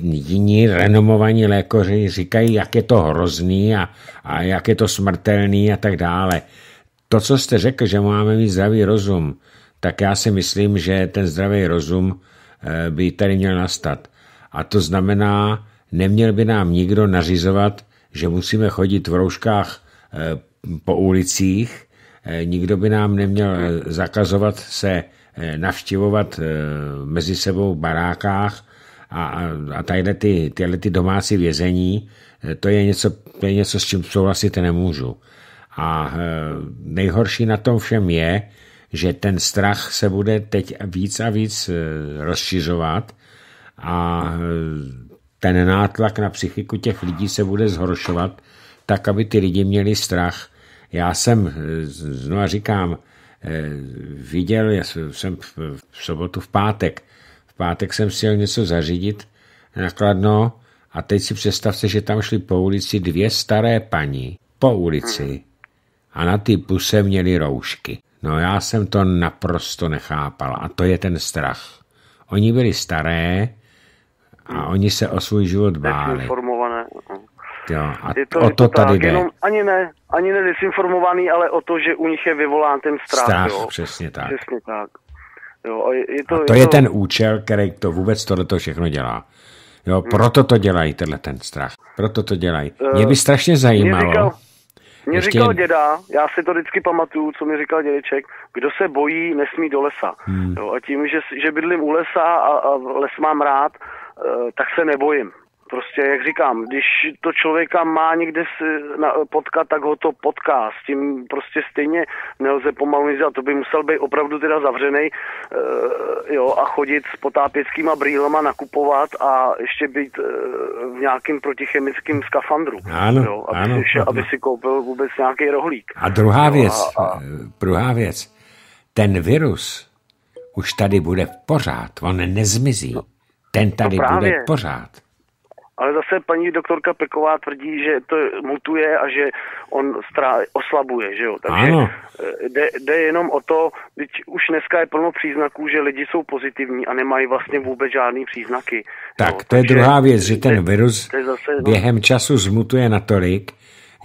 jiní renomovaní lékaři říkají, jak je to hrozný a, a jak je to smrtelný a tak dále. To, co jste řekl, že máme mít zdravý rozum, tak já si myslím, že ten zdravý rozum eh, by tady měl nastat. A to znamená, neměl by nám nikdo nařizovat, že musíme chodit v rouškách eh, po ulicích, eh, nikdo by nám neměl eh, zakazovat se navštěvovat mezi sebou v barákách a, a, a ty, tyhle ty domácí vězení, to je, něco, to je něco, s čím souhlasit nemůžu. A nejhorší na tom všem je, že ten strach se bude teď víc a víc rozšiřovat a ten nátlak na psychiku těch lidí se bude zhoršovat, tak aby ty lidi měli strach. Já jsem, eh, znovu říkám, eh, viděl, já jsem v sobotu v pátek, v pátek jsem si něco zařídit nakladno a teď si představte, že tam šli po ulici dvě staré paní, po ulici a na ty puse měli roušky. No já jsem to naprosto nechápal a to je ten strach. Oni byli staré, a oni se o svůj život báli. Desinformované. Jo, a je to, o to tady tak, jde. Jenom ani ne, ani ne disinformovaný, ale o to, že u nich je vyvolán ten strach. Strach, jo. přesně tak. Přesně tak. Jo, a je to, a to je, je to... ten účel, který to vůbec tohleto všechno dělá. Jo, hmm. proto to dělají, tenhle ten strach. Proto to dělají. Eh, mě by strašně zajímalo... Mě říkal, mě říkal jen... děda, já si to vždycky pamatuju, co mi říkal dědeček, kdo se bojí, nesmí do lesa. Hmm. Jo, a tím, že, že bydlím u lesa a, a les mám rád, Eh, tak se nebojím. Prostě, jak říkám, když to člověka má někde potkat, tak ho to potká. S tím prostě stejně nelze pomalu nic dělat. To by musel být opravdu teda zavřený uh, eh, jo, a chodit s potápěckýma brýlema nakupovat a ještě být uh, v nějakým protichemickém skafandru. Ano, jo, aby, ano, si, aby si koupil vůbec nějaký rohlík. A druhá jo, věc, a, a... druhá věc, ten virus už tady bude pořád, on nezmizí. No. Ten no tady no bude pořád. Ale zase paní doktorka Peková tvrdí, že to mutuje a že on strá- oslabuje, že jo. Takže ano. Eh, jde, jde jenom o to, když už dneska je plno příznaků, že lidi jsou pozitivní a nemají vlastně vůbec žádný příznaky. Tak, jo, to takže, je druhá věc, že ten virus to je zase, no. během času zmutuje natolik,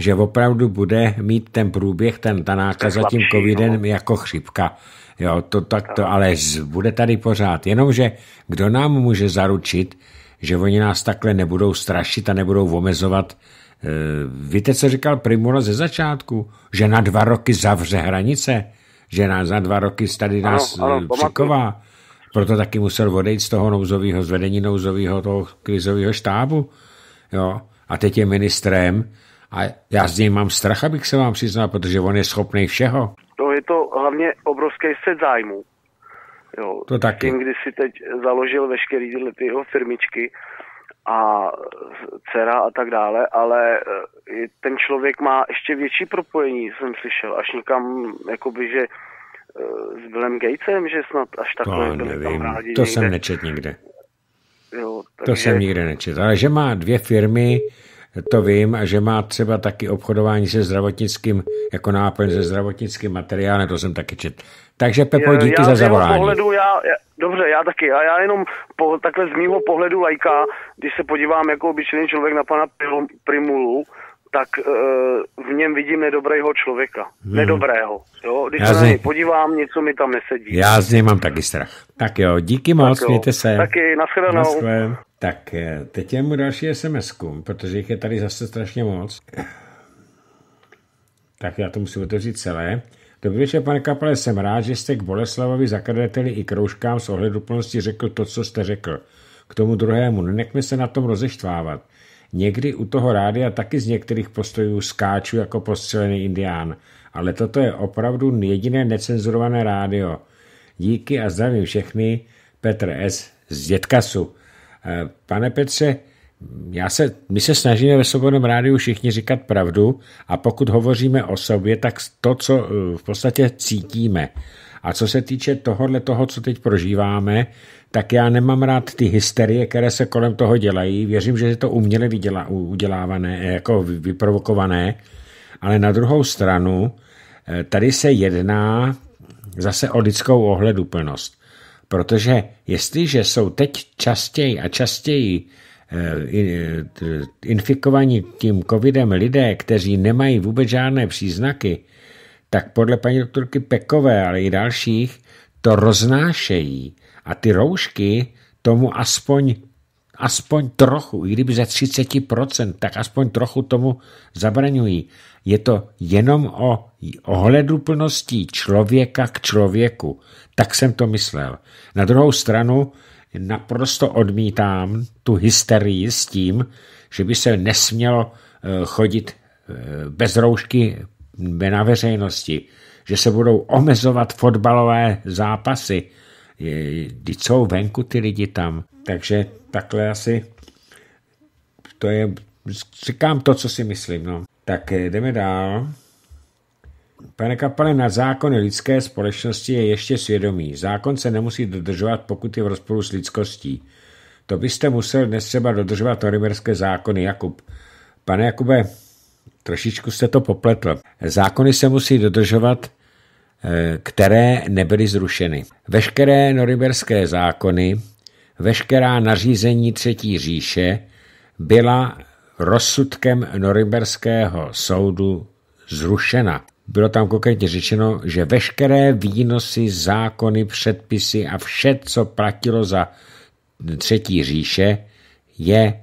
že opravdu bude mít ten průběh, ten, ta nákaza tím covidem no. jako chřipka. Jo, to, tak to, ale bude tady pořád. Jenomže kdo nám může zaručit, že oni nás takhle nebudou strašit a nebudou omezovat. E, víte, co říkal Primula ze začátku? Že na dva roky zavře hranice, že nás za dva roky tady nás e, překová. přiková. Proto taky musel odejít z toho nouzového, zvedení nouzového toho krizového štábu. Jo? A teď je ministrem a já z něj mám strach, abych se vám přiznal, protože on je schopný všeho. To je to hlavně obrovský set zájmů. Jo, to taky. Tím, kdy si teď založil veškeré tyhle ty jeho firmičky a dcera a tak dále, ale eh, ten člověk má ještě větší propojení, jsem slyšel, až někam, jakoby, že eh, s Billem Gatesem, že snad až takhle. To no, nevím, tam rádi to někde. jsem nečet nikde. Jo, takže... To jsem nikde nečet, ale že má dvě firmy, to vím, a že má třeba taky obchodování se zdravotnickým, jako náplň se zdravotnickým materiálem, to jsem taky čet. Takže Pepo, díky já, za zavolání. Pohledu, já, já, dobře, já taky. A já jenom po, takhle z mýho pohledu lajka, když se podívám jako obyčejný člověk na pana Primulu, tak e, v něm vidím nedobrého člověka. Hmm. Nedobrého. Jo? Když já se na něj podívám, něco mi tam nesedí. Já z něj mám taky strach. Tak jo, díky moc, tak jo. mějte se. Taky, nashledanou. Na tak eh, teď je mu další sms protože jich je tady zase strašně moc. Tak já to musím otevřít celé. Dobrý večer, pane Kapele, jsem rád, že jste k Boleslavovi zakladateli i kroužkám s plnosti řekl to, co jste řekl. K tomu druhému, nenechme se na tom rozeštvávat. Někdy u toho rádia taky z některých postojů skáču jako postřelený indián, ale toto je opravdu jediné necenzurované rádio. Díky a zdravím všechny, Petr S. z Dětkasu. Eh, pane Petře, já se, my se snažíme ve Svobodném rádiu všichni říkat pravdu a pokud hovoříme o sobě, tak to, co eh, v podstatě cítíme. A co se týče tohohle toho, co teď prožíváme, tak já nemám rád ty hysterie, které se kolem toho dělají. Věřím, že je to uměle vyděla, udělávané, eh, jako vyprovokované, ale na druhou stranu tady se jedná zase o lidskou ohleduplnost. Protože jestliže jsou teď častěji a častěji eh, eh, infikovaní tím covidem lidé, kteří nemají vůbec žádné příznaky, tak podle paní doktorky Pekové, ale i dalších, to roznášejí. A ty roušky tomu aspoň, aspoň trochu, i kdyby za 30%, tak aspoň trochu tomu zabraňují je to jenom o ohledu plností člověka k člověku. Tak jsem to myslel. Na druhou stranu naprosto odmítám tu hysterii s tím, že by se nesmělo eh, chodit eh, bez roušky na veřejnosti, že se budou omezovat fotbalové zápasy, když jsou venku ty lidi tam. Takže takhle asi to je, říkám to, co si myslím. No. Tak eh, jdeme dál. Pane Kapale, na zákony lidské společnosti je ještě svědomí. Zákon se nemusí dodržovat, pokud je v rozporu s lidskostí. To byste musel dnes třeba dodržovat norimerské zákony, Jakub. Pane Jakube, trošičku jste to popletl. Zákony se musí dodržovat, eh, které nebyly zrušeny. Veškeré norimberské zákony, veškerá nařízení Třetí říše byla rozsudkem norimberského soudu zrušena. Bylo tam konkrétně řečeno, že veškeré výnosy, zákony, předpisy a vše, co platilo za třetí říše, je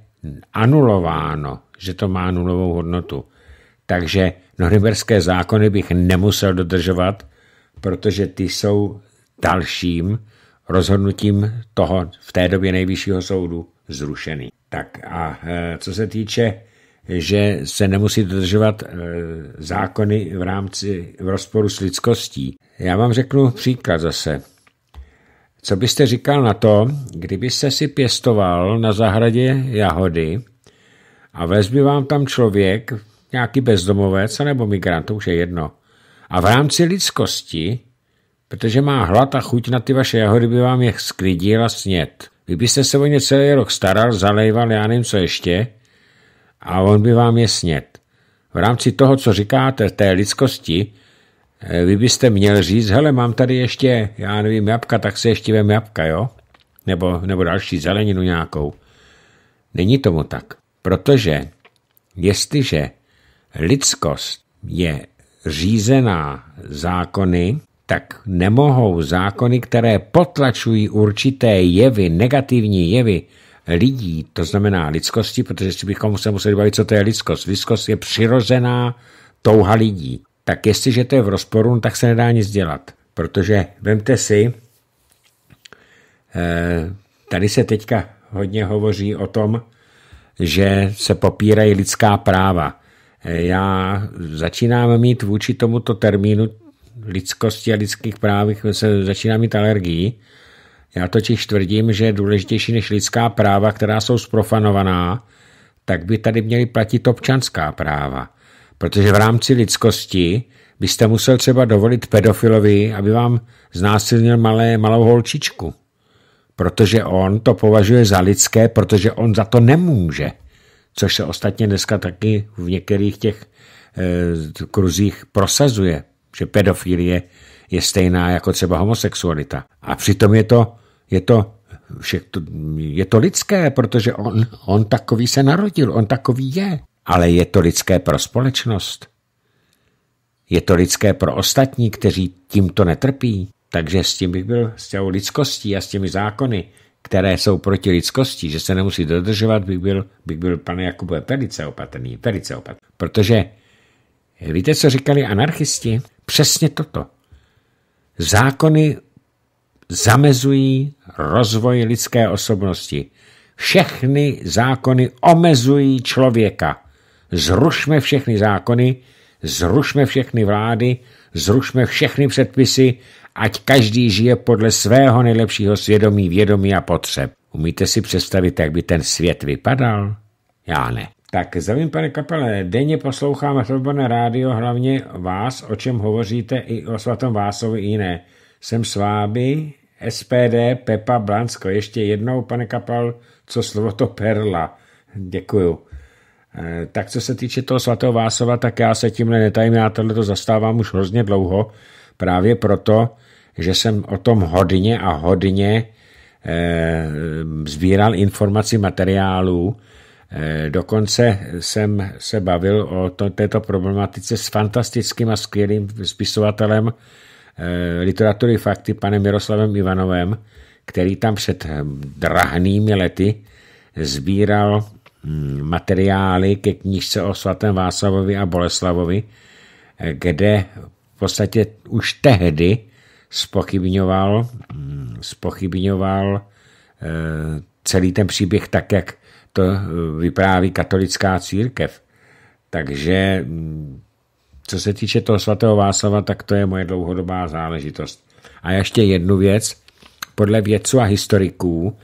anulováno, že to má nulovou hodnotu. Takže norimberské zákony bych nemusel dodržovat, protože ty jsou dalším rozhodnutím toho v té době nejvyššího soudu zrušený. Tak a e, co se týče, že se nemusí dodržovat e, zákony v rámci v rozporu s lidskostí. Já vám řeknu příklad zase. Co byste říkal na to, kdybyste si pěstoval na zahradě jahody a vezby vám tam člověk, nějaký bezdomovec nebo migrant, to už je jedno. A v rámci lidskosti, protože má hlad a chuť na ty vaše jahody, by vám je sklidil a snět. Kdybyste se o ně celý rok staral, zalejval, já nevím co ještě, a on by vám je snět. V rámci toho, co říkáte, té lidskosti, eh, vy byste měl říct, hele, mám tady ještě, já nevím, jabka, tak se ještě vem jabka, jo? Nebo, nebo další zeleninu nějakou. Není tomu tak, protože jestliže lidskost je řízená zákony, tak nemohou zákony, které potlačují určité jevy, negativní jevy lidí, to znamená lidskosti, protože si bychom se museli bavit, co to je lidskost. Lidskost je přirozená touha lidí. Tak jestliže to je v rozporu, no tak se nedá nic dělat. Protože vemte si, eh, tady se teďka hodně hovoří o tom, že se popírají lidská práva. Eh, já začínám mít vůči tomuto termínu lidskosti a lidských právech se začíná mít alergii. Já totiž tvrdím, že je důležitější než lidská práva, která jsou zprofanovaná, tak by tady měly platit občanská práva. Protože v rámci lidskosti byste musel třeba dovolit pedofilovi, aby vám znásilnil malé, malou holčičku. Protože on to považuje za lidské, protože on za to nemůže. Což se ostatně dneska taky v některých těch e, kruzích prosazuje že pedofilie je stejná jako třeba homosexualita. A přitom je to, je to, je to lidské, protože on, on takový se narodil, on takový je. Ale je to lidské pro společnost. Je to lidské pro ostatní, kteří tímto netrpí. Takže s tím bych byl s těmi lidskostí a s těmi zákony, které jsou proti lidskosti, že se nemusí dodržovat, bych byl, bych byl pane Jakube, velice opatrný, velice opatrný. Protože víte, co říkali anarchisti? Přesně toto. Zákony zamezují rozvoj lidské osobnosti. Všechny zákony omezují člověka. Zrušme všechny zákony, zrušme všechny vlády, zrušme všechny předpisy, ať každý žije podle svého nejlepšího svědomí, vědomí a potřeb. Umíte si představit, jak by ten svět vypadal? Já ne. Tak zavím, pane kapele, denně poslouchám svobodné rádio, hlavně vás, o čem hovoříte i o svatom Vásovi i jiné. Jsem s vámi, SPD, Pepa, Blansko. Ještě jednou, pane kapel, co slovo to perla. Děkuju. Eh, tak co se týče toho svatého Vásova, tak já se tímhle netajím, já tohle to zastávám už hrozně dlouho, právě proto, že jsem o tom hodně a hodně eh, sbíral informaci materiálů, Eh, dokonce jsem se bavil o to, této problematice s fantastickým a skvělým spisovatelem eh, literatury fakty, panem Miroslavem Ivanovem, který tam před hm, drahnými lety sbíral hm, materiály ke knížce o svatém Václavovi a Boleslavovi, eh, kde v podstatě už tehdy spochybňoval, hm, spochybňoval celý ten příběh tak, jak to eh, vypráví katolická církev. Takže mm, co se týče toho svatého Václava, tak to je moje dlouhodobá záležitost. A ještě jednu věc. Podle vědců a historiků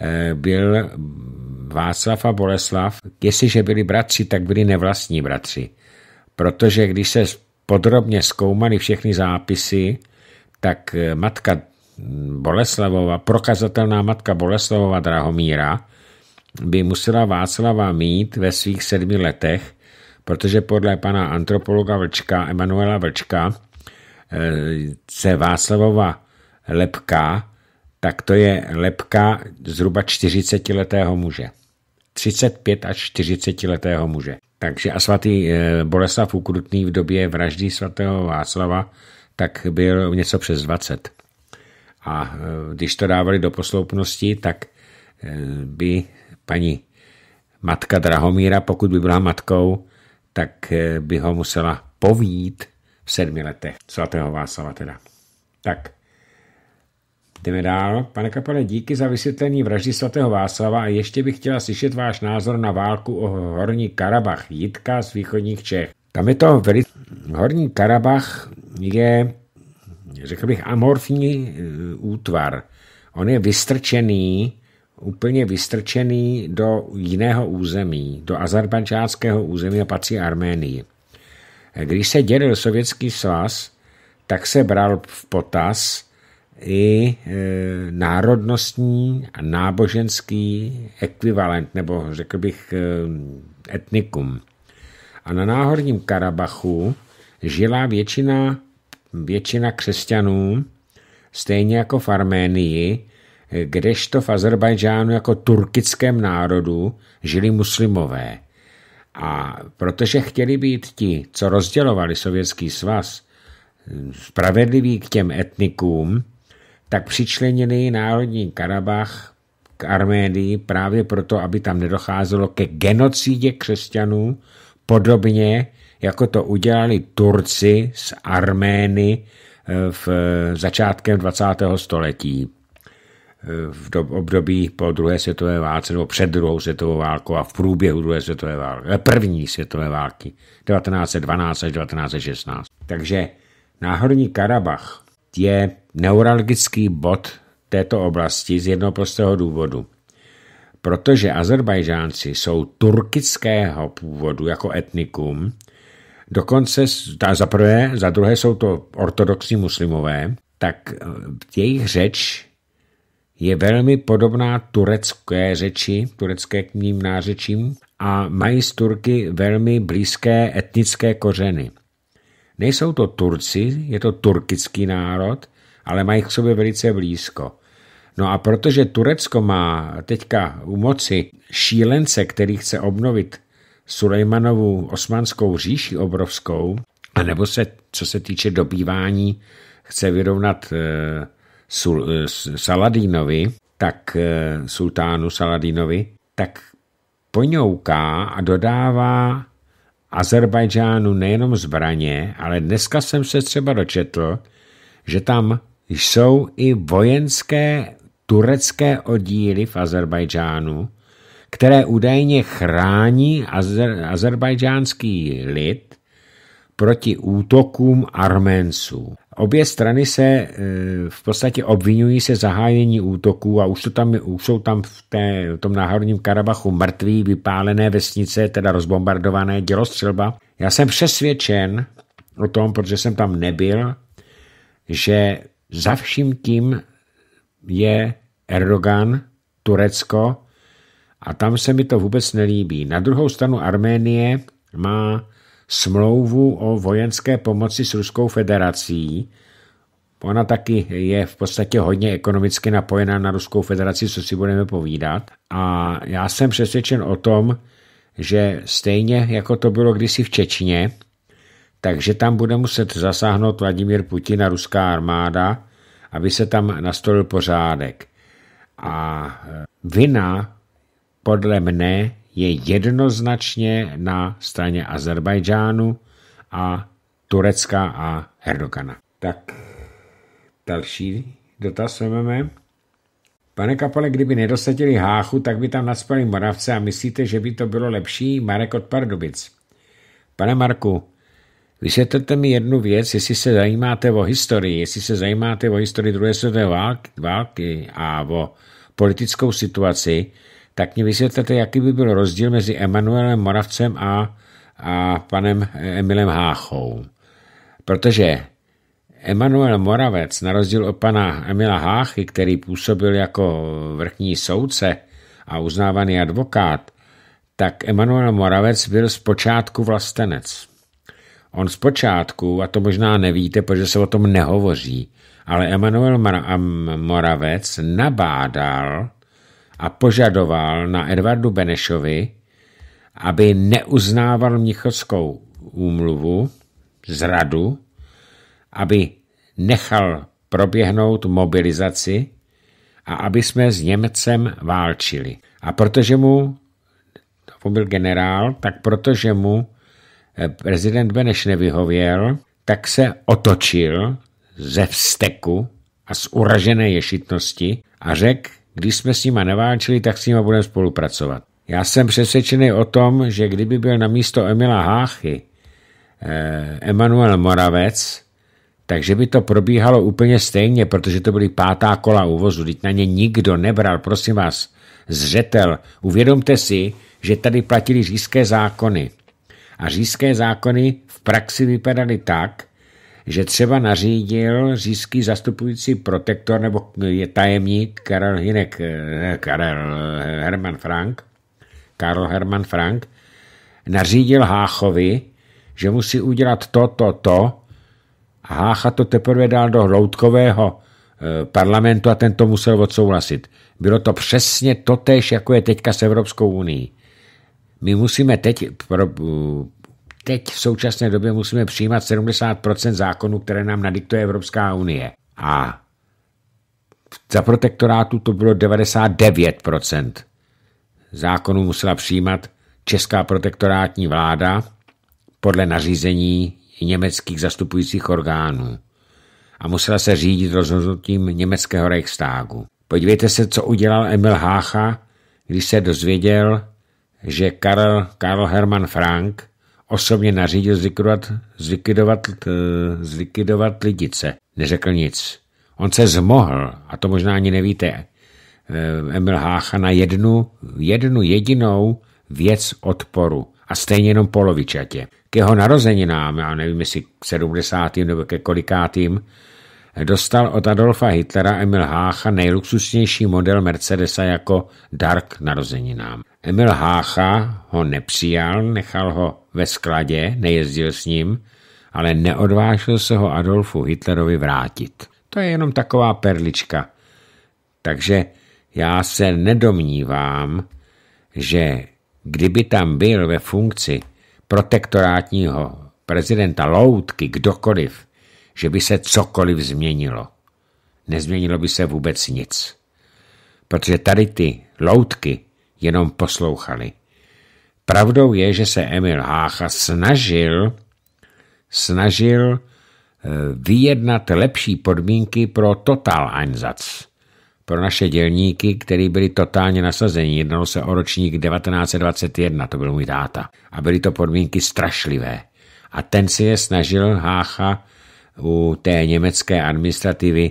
eh, byl Václav a Boleslav, jestliže byli bratři, tak byli nevlastní bratři. Protože když se podrobně zkoumali všechny zápisy, tak eh, matka Boleslavova, prokazatelná matka Boleslavova Drahomíra, by musela Václava mít ve svých sedmi letech, protože podle pana antropologa Vlčka, Emanuela Vlčka, eh, se Václavova lepka, tak to je lepka zhruba 40-letého muže. 35 až 40 letého muže. Takže a svatý eh, Boleslav Ukrutný v době vraždy svatého Václava tak byl něco přes 20. A eh, když to dávali do posloupnosti, tak by paní matka Drahomíra, pokud by byla matkou, tak eh, by ho musela povít v sedmi letech. Svatého Václava teda. Tak, jdeme dál. Pane kapele, díky za vysvětlení vraždy svatého Václava a ještě bych chtěla slyšet váš názor na válku o Horní Karabach, Jitka z východních Čech. Tam je to velice... Horní Karabach je, řekl bych, amorfní eh, útvar. On je vystrčený úplně vystrčený do jiného území, do azerbajdžánského území a patří Arménii. Když se dělil Sovětský svaz, tak se bral v potaz i e, národnostní a náboženský ekvivalent, nebo řekl bych e, etnikum. A na náhorním Karabachu žila většina, většina křesťanů, stejně jako v Arménii, kdežto v Azerbajdžánu jako turkickém národu žili muslimové. A protože chtěli být ti, co rozdělovali Sovětský svaz, spravedliví k těm etnikům, tak přičlenili Národní Karabach k Arménii právě proto, aby tam nedocházelo ke genocídě křesťanů, podobně jako to udělali Turci s Armény eh, v začátkem 20. století v období po druhé světové válce nebo před druhou světovou válkou a v průběhu druhé světové války, eh, první světové války 1912 až 1916. Takže Náhorní Karabach je neuralgický bod této oblasti z jednoho prostého důvodu. Protože Azerbajžánci jsou turkického původu jako etnikum, dokonce za prvé, za druhé jsou to ortodoxní muslimové, tak eh, jejich řeč je velmi podobná turecké řeči, turecké k ním nářečím a mají z Turky velmi blízké etnické kořeny. Nejsou to Turci, je to turkický národ, ale mají k sobě velice blízko. No a protože Turecko má teďka u moci šílence, který chce obnovit Sulejmanovu osmanskou říši obrovskou, anebo se, co se týče dobývání, chce vyrovnat eh, Eh, Saladínovi, tak eh, sultánu Saladínovi, tak poňouká a dodává Azerbajdžánu nejenom zbraně, ale dneska jsem se třeba dočetl, že tam jsou i vojenské turecké oddíly v Azerbajdžánu, které údajně chrání azer, azerbajdžánský lid proti útokům Arménců. Obě strany se eh, v podstatě obvinují se zahájení útoků a už, to tam, už jsou tam v té, v tom náhorním Karabachu mrtví, vypálené vesnice, teda rozbombardované, dělostřelba. Já jsem přesvědčen o tom, protože jsem tam nebyl, že za vším tím je Erdogan, Turecko a tam se mi to vůbec nelíbí. Na druhou stranu Arménie má smlouvu o vojenské pomoci s Ruskou federací. Ona taky je v podstatě hodně ekonomicky napojená na Ruskou federaci, co si budeme povídat. A já jsem přesvědčen o tom, že stejně jako to bylo kdysi v Čečně, takže tam bude muset zasáhnout Vladimír Putin a ruská armáda, aby se tam nastolil pořádek. A vina podle mne je jednoznačně na straně Azerbajdžánu a Turecka a Erdogana. Tak další dotaz vezmeme. Pane Kapale, kdyby nedosadili háchu, tak by tam nadspali Moravce a myslíte, že by to bylo lepší? Marek od Pardubic. Pane Marku, vysvětlete mi jednu věc, jestli se zajímáte o historii, jestli se zajímáte o historii druhé světové války a o politickou situaci, tak mě vysvětlete, jaký by byl rozdíl mezi Emanuelem Moravcem a, a panem Emilem Háchou. Protože Emanuel Moravec, na rozdíl od pana Emila Háchy, který působil jako vrchní soudce a uznávaný advokát, tak Emanuel Moravec byl zpočátku vlastenec. On zpočátku, a to možná nevíte, protože se o tom nehovoří, ale Emanuel Moravec nabádal a požadoval na Edvardu Benešovi, aby neuznával Mnichovskou úmluvu, zradu, aby nechal proběhnout mobilizaci a aby jsme s Němcem válčili. A protože mu, to byl generál, tak protože mu eh, prezident Beneš nevyhověl, tak se otočil ze vsteku a z uražené ješitnosti a řekl když jsme s nima neváčili, tak s nima budeme spolupracovat. Já jsem přesvědčený o tom, že kdyby byl na místo Emila Háchy eh, Emanuel Moravec, takže by to probíhalo úplně stejně, protože to byly pátá kola uvozu. Teď na ně nikdo nebral, prosím vás, zřetel. Uvědomte si, že tady platili říšské zákony. A říšské zákony v praxi vypadaly tak, že třeba nařídil říjský zastupující protektor nebo je tajemník Karel Hinek, eh, Karel eh, Herman Frank, Karl Herman Frank, nařídil Háchovi, že musí udělat to, to, to a Hácha to teprve dal do hloutkového eh, parlamentu a ten to musel odsouhlasit. Bylo to přesně totéž, jako je teďka s Evropskou unii. My musíme teď teď v současné době musíme přijímat 70% zákonů, které nám nadiktuje Evropská unie. A za protektorátu to bylo 99%. Zákonů musela přijímat česká protektorátní vláda podle nařízení německých zastupujících orgánů a musela se řídit rozhodnutím německého Reichstágu. Podívejte se, co udělal Emil Hácha, když se dozvěděl, že Karl, Karl Hermann Frank osobně nařídil zlikvidovat, zlikvidovat, eh, zlikvidovat lidice. Neřekl nic. On se zmohl, a to možná ani nevíte, eh, Emil Hácha na jednu, jednu jedinou věc odporu a stejně jenom polovičatě. K jeho narozeninám, já nevím jestli k 70. nebo ke kolikátým, dostal od Adolfa Hitlera Emil Hácha nejluxusnější model Mercedesa jako dar k narozeninám. Emil Hácha ho nepřijal, nechal ho ve skladě, nejezdil s ním, ale neodvážil se ho Adolfu Hitlerovi vrátit. To je jenom taková perlička. Takže já se nedomnívám, že kdyby tam byl ve funkci protektorátního prezidenta Loutky kdokoliv, že by se cokoliv změnilo. Nezměnilo by se vůbec nic. Protože tady ty loutky jenom poslouchali. Pravdou je, že se Emil Hácha snažil, snažil eh, vyjednat lepší podmínky pro total Einsatz, pro naše dělníky, který byli totálně nasazeni. Jednalo se o ročník 1921, to byl můj táta. A byly to podmínky strašlivé. A ten si je snažil Hácha u té německé administrativy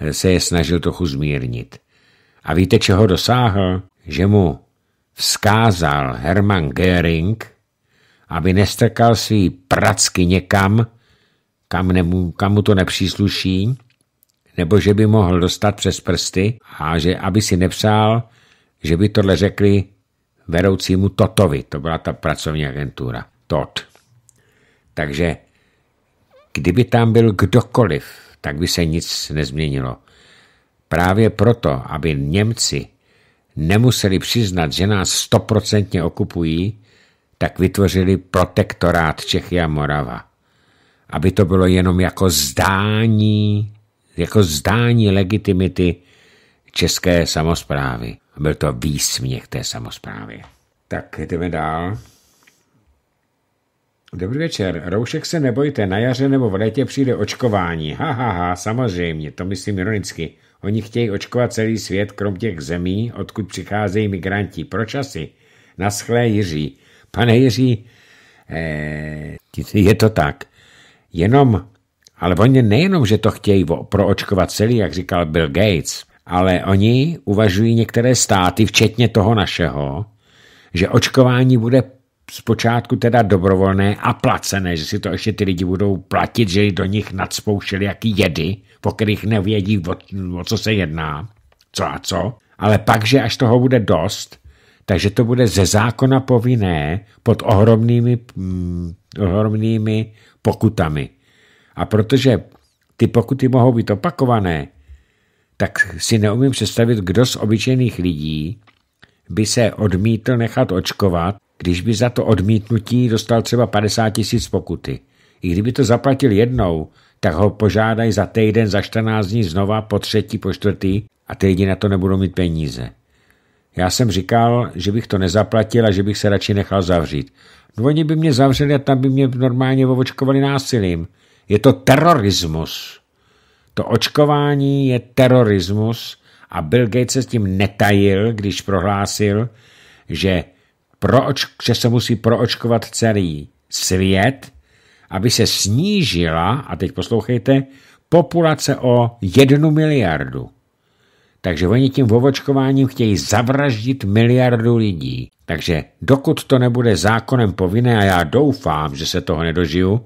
eh, se je snažil trochu zmírnit. A víte, čeho dosáhl? Že mu vzkázal Hermann Göring, aby nestrkal svý pracky někam, kam, nemu, kam mu to nepřísluší, nebo že by mohl dostat přes prsty a že aby si nepřál, že by tohle řekli vedoucímu Totovi, to byla ta pracovní agentura, Tot. Takže Kdyby tam byl kdokoliv, tak by se nic nezměnilo. Právě proto, aby Němci nemuseli přiznat, že nás stoprocentně okupují, tak vytvořili protektorát Čechy a Morava. Aby to bylo jenom jako zdání, jako zdání legitimity české samozprávy. Byl to výsměch té samozprávy. Tak jdeme dál. Dobrý večer, roušek se nebojte, na jaře nebo v létě přijde očkování. Ha, ha, ha, samozřejmě, to myslím ironicky. Oni chtějí očkovat celý svět, krom těch zemí, odkud přicházejí migranti. Proč asi? Naschlé Jiří. Pane Jiří, eh, je to tak. Jenom, ale oni nejenom, že to chtějí proočkovat celý, jak říkal Bill Gates, ale oni uvažují některé státy, včetně toho našeho, že očkování bude zpočátku teda dobrovolné a placené, že si to ještě ty lidi budou platit, že do nich nadspoušeli jaký jedy, po kterých nevědí, o, o co se jedná, co a co, ale pak, že až toho bude dost, takže to bude ze zákona povinné pod ohromnými, mm, ohromnými pokutami. A protože ty pokuty mohou být opakované, tak si neumím představit, kdo z obyčejných lidí by se odmítl nechat očkovat když by za to odmítnutí dostal třeba 50 tisíc pokuty. I kdyby to zaplatil jednou, tak ho požádají za týden, za 14 dní znova, po třetí, po čtvrtý a ty lidi na to nebudou mít peníze. Já jsem říkal, že bych to nezaplatil a že bych se radši nechal zavřít. No oni by mě zavřeli a tam by mě normálně ovočkovali násilím. Je to terorismus. To očkování je terorismus a Bill Gates se s tím netajil, když prohlásil, že proč že se musí proočkovat celý svět, aby se snížila, a teď poslouchejte, populace o jednu miliardu. Takže oni tím vovočkováním chtějí zavraždit miliardu lidí. Takže dokud to nebude zákonem povinné, a já doufám, že se toho nedožiju,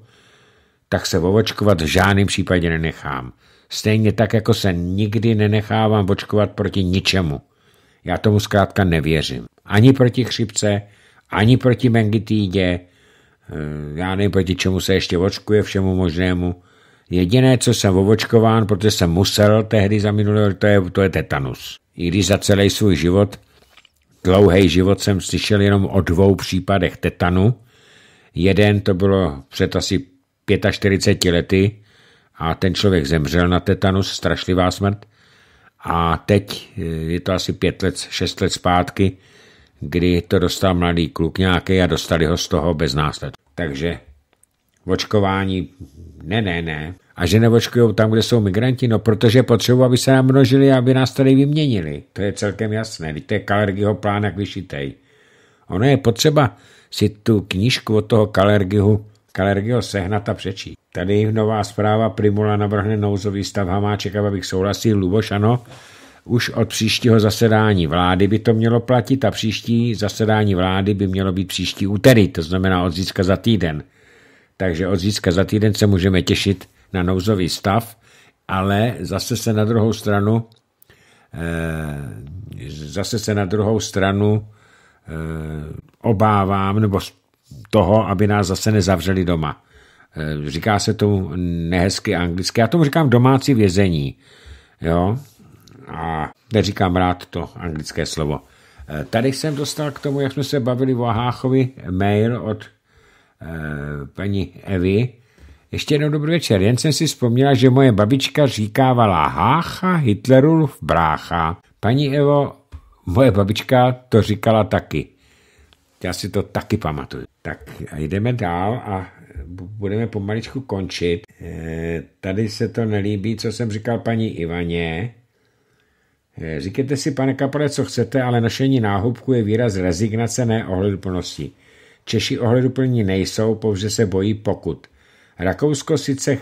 tak se vovočkovat v žádném případě nenechám. Stejně tak, jako se nikdy nenechávám vočkovat proti ničemu. Já tomu zkrátka nevěřím. Ani proti chřipce, ani proti mengitídě, eh, já nevím, proti čemu se ještě očkuje, všemu možnému. Jediné, co jsem ovočkován, protože jsem musel tehdy za minulý rok, to je, to je tetanus. I když za celý svůj život, dlouhý život, jsem slyšel jenom o dvou případech tetanu. Jeden to bylo před asi 45 lety a ten člověk zemřel na tetanus, strašlivá smrt. A teď eh, je to asi pět let, šest let zpátky, kdy to dostal mladý kluk nějaký a dostali ho z toho bez následku. Takže očkování, ne, ne, ne. A že nevočkujou tam, kde jsou migranti, no protože potřebují, aby se nám množili aby nás tady vyměnili. To je celkem jasné. Víte, to je Kalergiho plán, jak vyšitej. Ono je potřeba si tu knížku od toho Kalergihu Kalergio sehnat a přečí. Tady nová zpráva Primula navrhne nouzový stav Hamáček a Babik souhlasí, Luboš ano, už od příštího zasedání vlády by to mělo platit a příští zasedání vlády by mělo být příští úterý, to znamená od zítřka za týden. Takže od zítřka za týden se můžeme těšit na nouzový stav, ale zase se na druhou stranu eh, zase se na druhou stranu eh, obávám, nebo toho, aby nás zase nezavřeli doma. Eh, říká se to nehezky anglicky. Já tomu říkám domácí vězení. Jo? A neříkám rád to anglické slovo. Eh, tady jsem dostal k tomu, jak jsme se bavili o Háchovi, mail od eh, paní Evy. Ještě jednou dobrý večer. Jen jsem si vzpomněla, že moje babička říkávala Hácha Hitlerul v brácha. Paní Evo, moje babička to říkala taky. Já si to taky pamatuju. Tak jdeme dál a budeme pomaličku končit. Eh, tady se to nelíbí, co jsem říkal paní Ivaně. Eh, říkejte si, pane kapole, co chcete, ale nošení náhubku je výraz rezignace, ne ohleduplnosti. Češi ohleduplní nejsou, pouze se bojí pokud. Rakousko sice,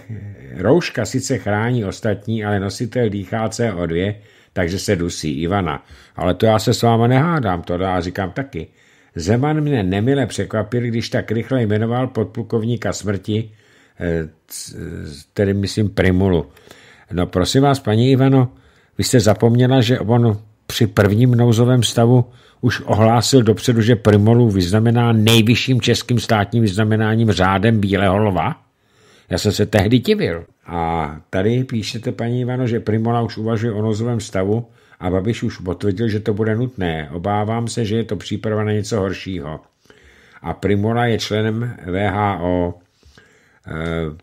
rouška sice chrání ostatní, ale nositel dýchá CO2, takže se dusí Ivana. Ale to já se s váma nehádám, to já říkám taky. Zeman mne nemile překvapil, když tak rychle jmenoval podplukovníka smrti, eh, tedy myslím Primulu. No prosím vás, paní Ivano, vy jste zapomněla, že on při prvním nouzovém stavu už ohlásil dopředu, že Primolu vyznamená nejvyšším českým státním vyznamenáním řádem Bílého lva? Já jsem se tehdy divil. A tady píšete, paní Ivano, že Primula už uvažuje o nouzovém stavu, a Babiš už potvrdil, že to bude nutné. Obávám se, že je to příprava na něco horšího. A Primora je členem VHO. E, eh,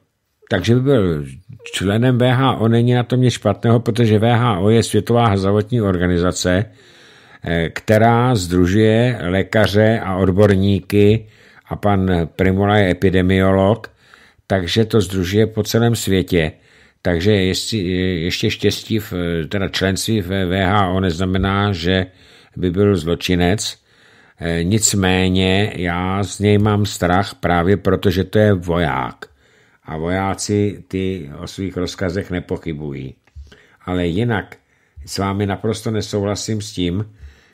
takže by byl členem VHO, není na tom nic špatného, protože VHO je Světová zdravotní organizace, eh, která združuje lékaře a odborníky a pan Primula je epidemiolog, takže to združuje po celém světě. Takže jestli, ještě štěstí v, teda členství v VHO neznamená, že by byl zločinec, e, nicméně já z něj mám strach právě proto, že to je voják a vojáci ty o svých rozkazech nepochybují. Ale jinak s vámi naprosto nesouhlasím s tím,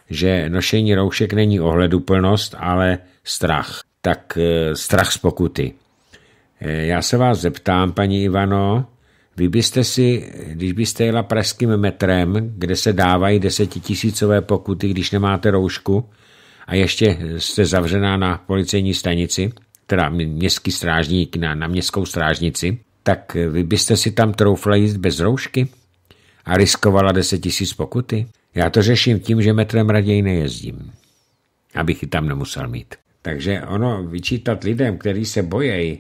že nošení roušek není ohleduplnost, ale strach. Tak e, strach z pokuty. E, já se vás zeptám, paní Ivano, vy byste si, když byste jela pražským metrem, kde se dávají desetitisícové pokuty, když nemáte roušku a ještě jste zavřená na policejní stanici, teda městský strážník na, na městskou strážnici, tak vy byste si tam troufla jít bez roušky a riskovala 10 tisíc pokuty? Já to řeším tím, že metrem raději nejezdím, abych ji tam nemusel mít. Takže ono vyčítat lidem, kteří se bojejí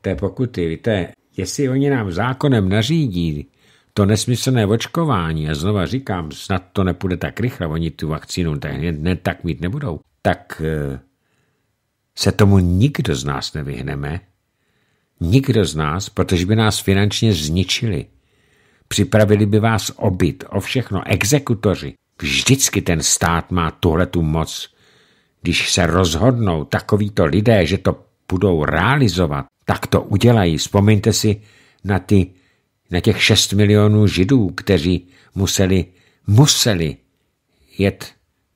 té pokuty, víte, Jestli oni nám zákonem nařídí to nesmyslné očkování, a znova říkám, snad to nepůjde tak rychle, oni tu vakcínu tak, ne, tak mít nebudou, tak eh, se tomu nikdo z nás nevyhneme. Nikdo z nás, protože by nás finančně zničili. Připravili by vás obyt, o všechno, exekutoři. Vždycky ten stát má tuhle tu moc. Když se rozhodnou takovýto lidé, že to budou realizovat, tak to udělají. Vzpomeňte si na, ty, na těch 6 milionů židů, kteří museli, museli jet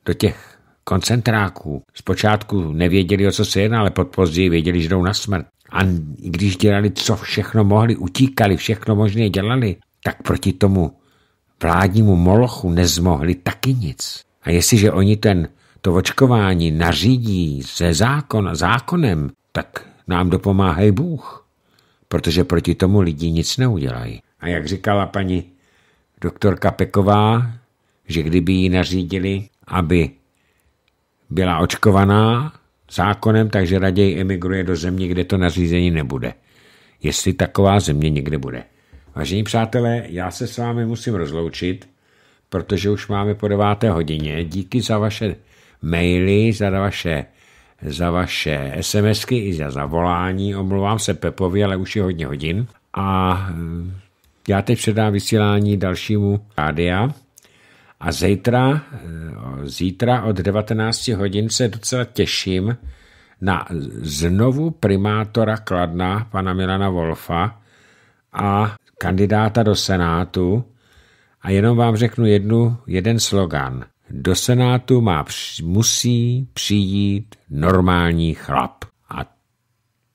do těch koncentráků. Zpočátku nevěděli, o co se jedná, ale později věděli, že jdou na smrt. A když dělali, co všechno mohli, utíkali, všechno možné dělali, tak proti tomu vládnímu molochu nezmohli taky nic. A jestliže oni ten, to očkování nařídí se zákon, zákonem, tak nám dopomáhají Bůh, protože proti tomu lidi nic neudělají. A jak říkala paní doktorka Peková, že kdyby ji nařídili, aby byla očkovaná zákonem, takže raději emigruje do země, kde to nařízení nebude. Jestli taková země někde bude. Vážení přátelé, já se s vámi musím rozloučit, protože už máme po deváté hodině. Díky za vaše maily, za vaše za vaše SMSky i za zavolání. Omlouvám se Pepovi, ale už je hodně hodin. A eh, já teď předám vysílání dalšímu rádia. A zítra, eh, zítra od 19 hodin se docela těším na znovu primátora Kladna, pana Milana Wolfa a kandidáta do Senátu. A jenom vám řeknu jednu, jeden slogan do Senátu má, musí přijít normální chlap. A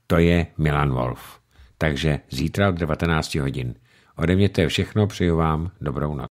to je Milan Wolf. Takže zítra od 19 hodin. Ode mě to je všechno, přeju vám dobrou noc.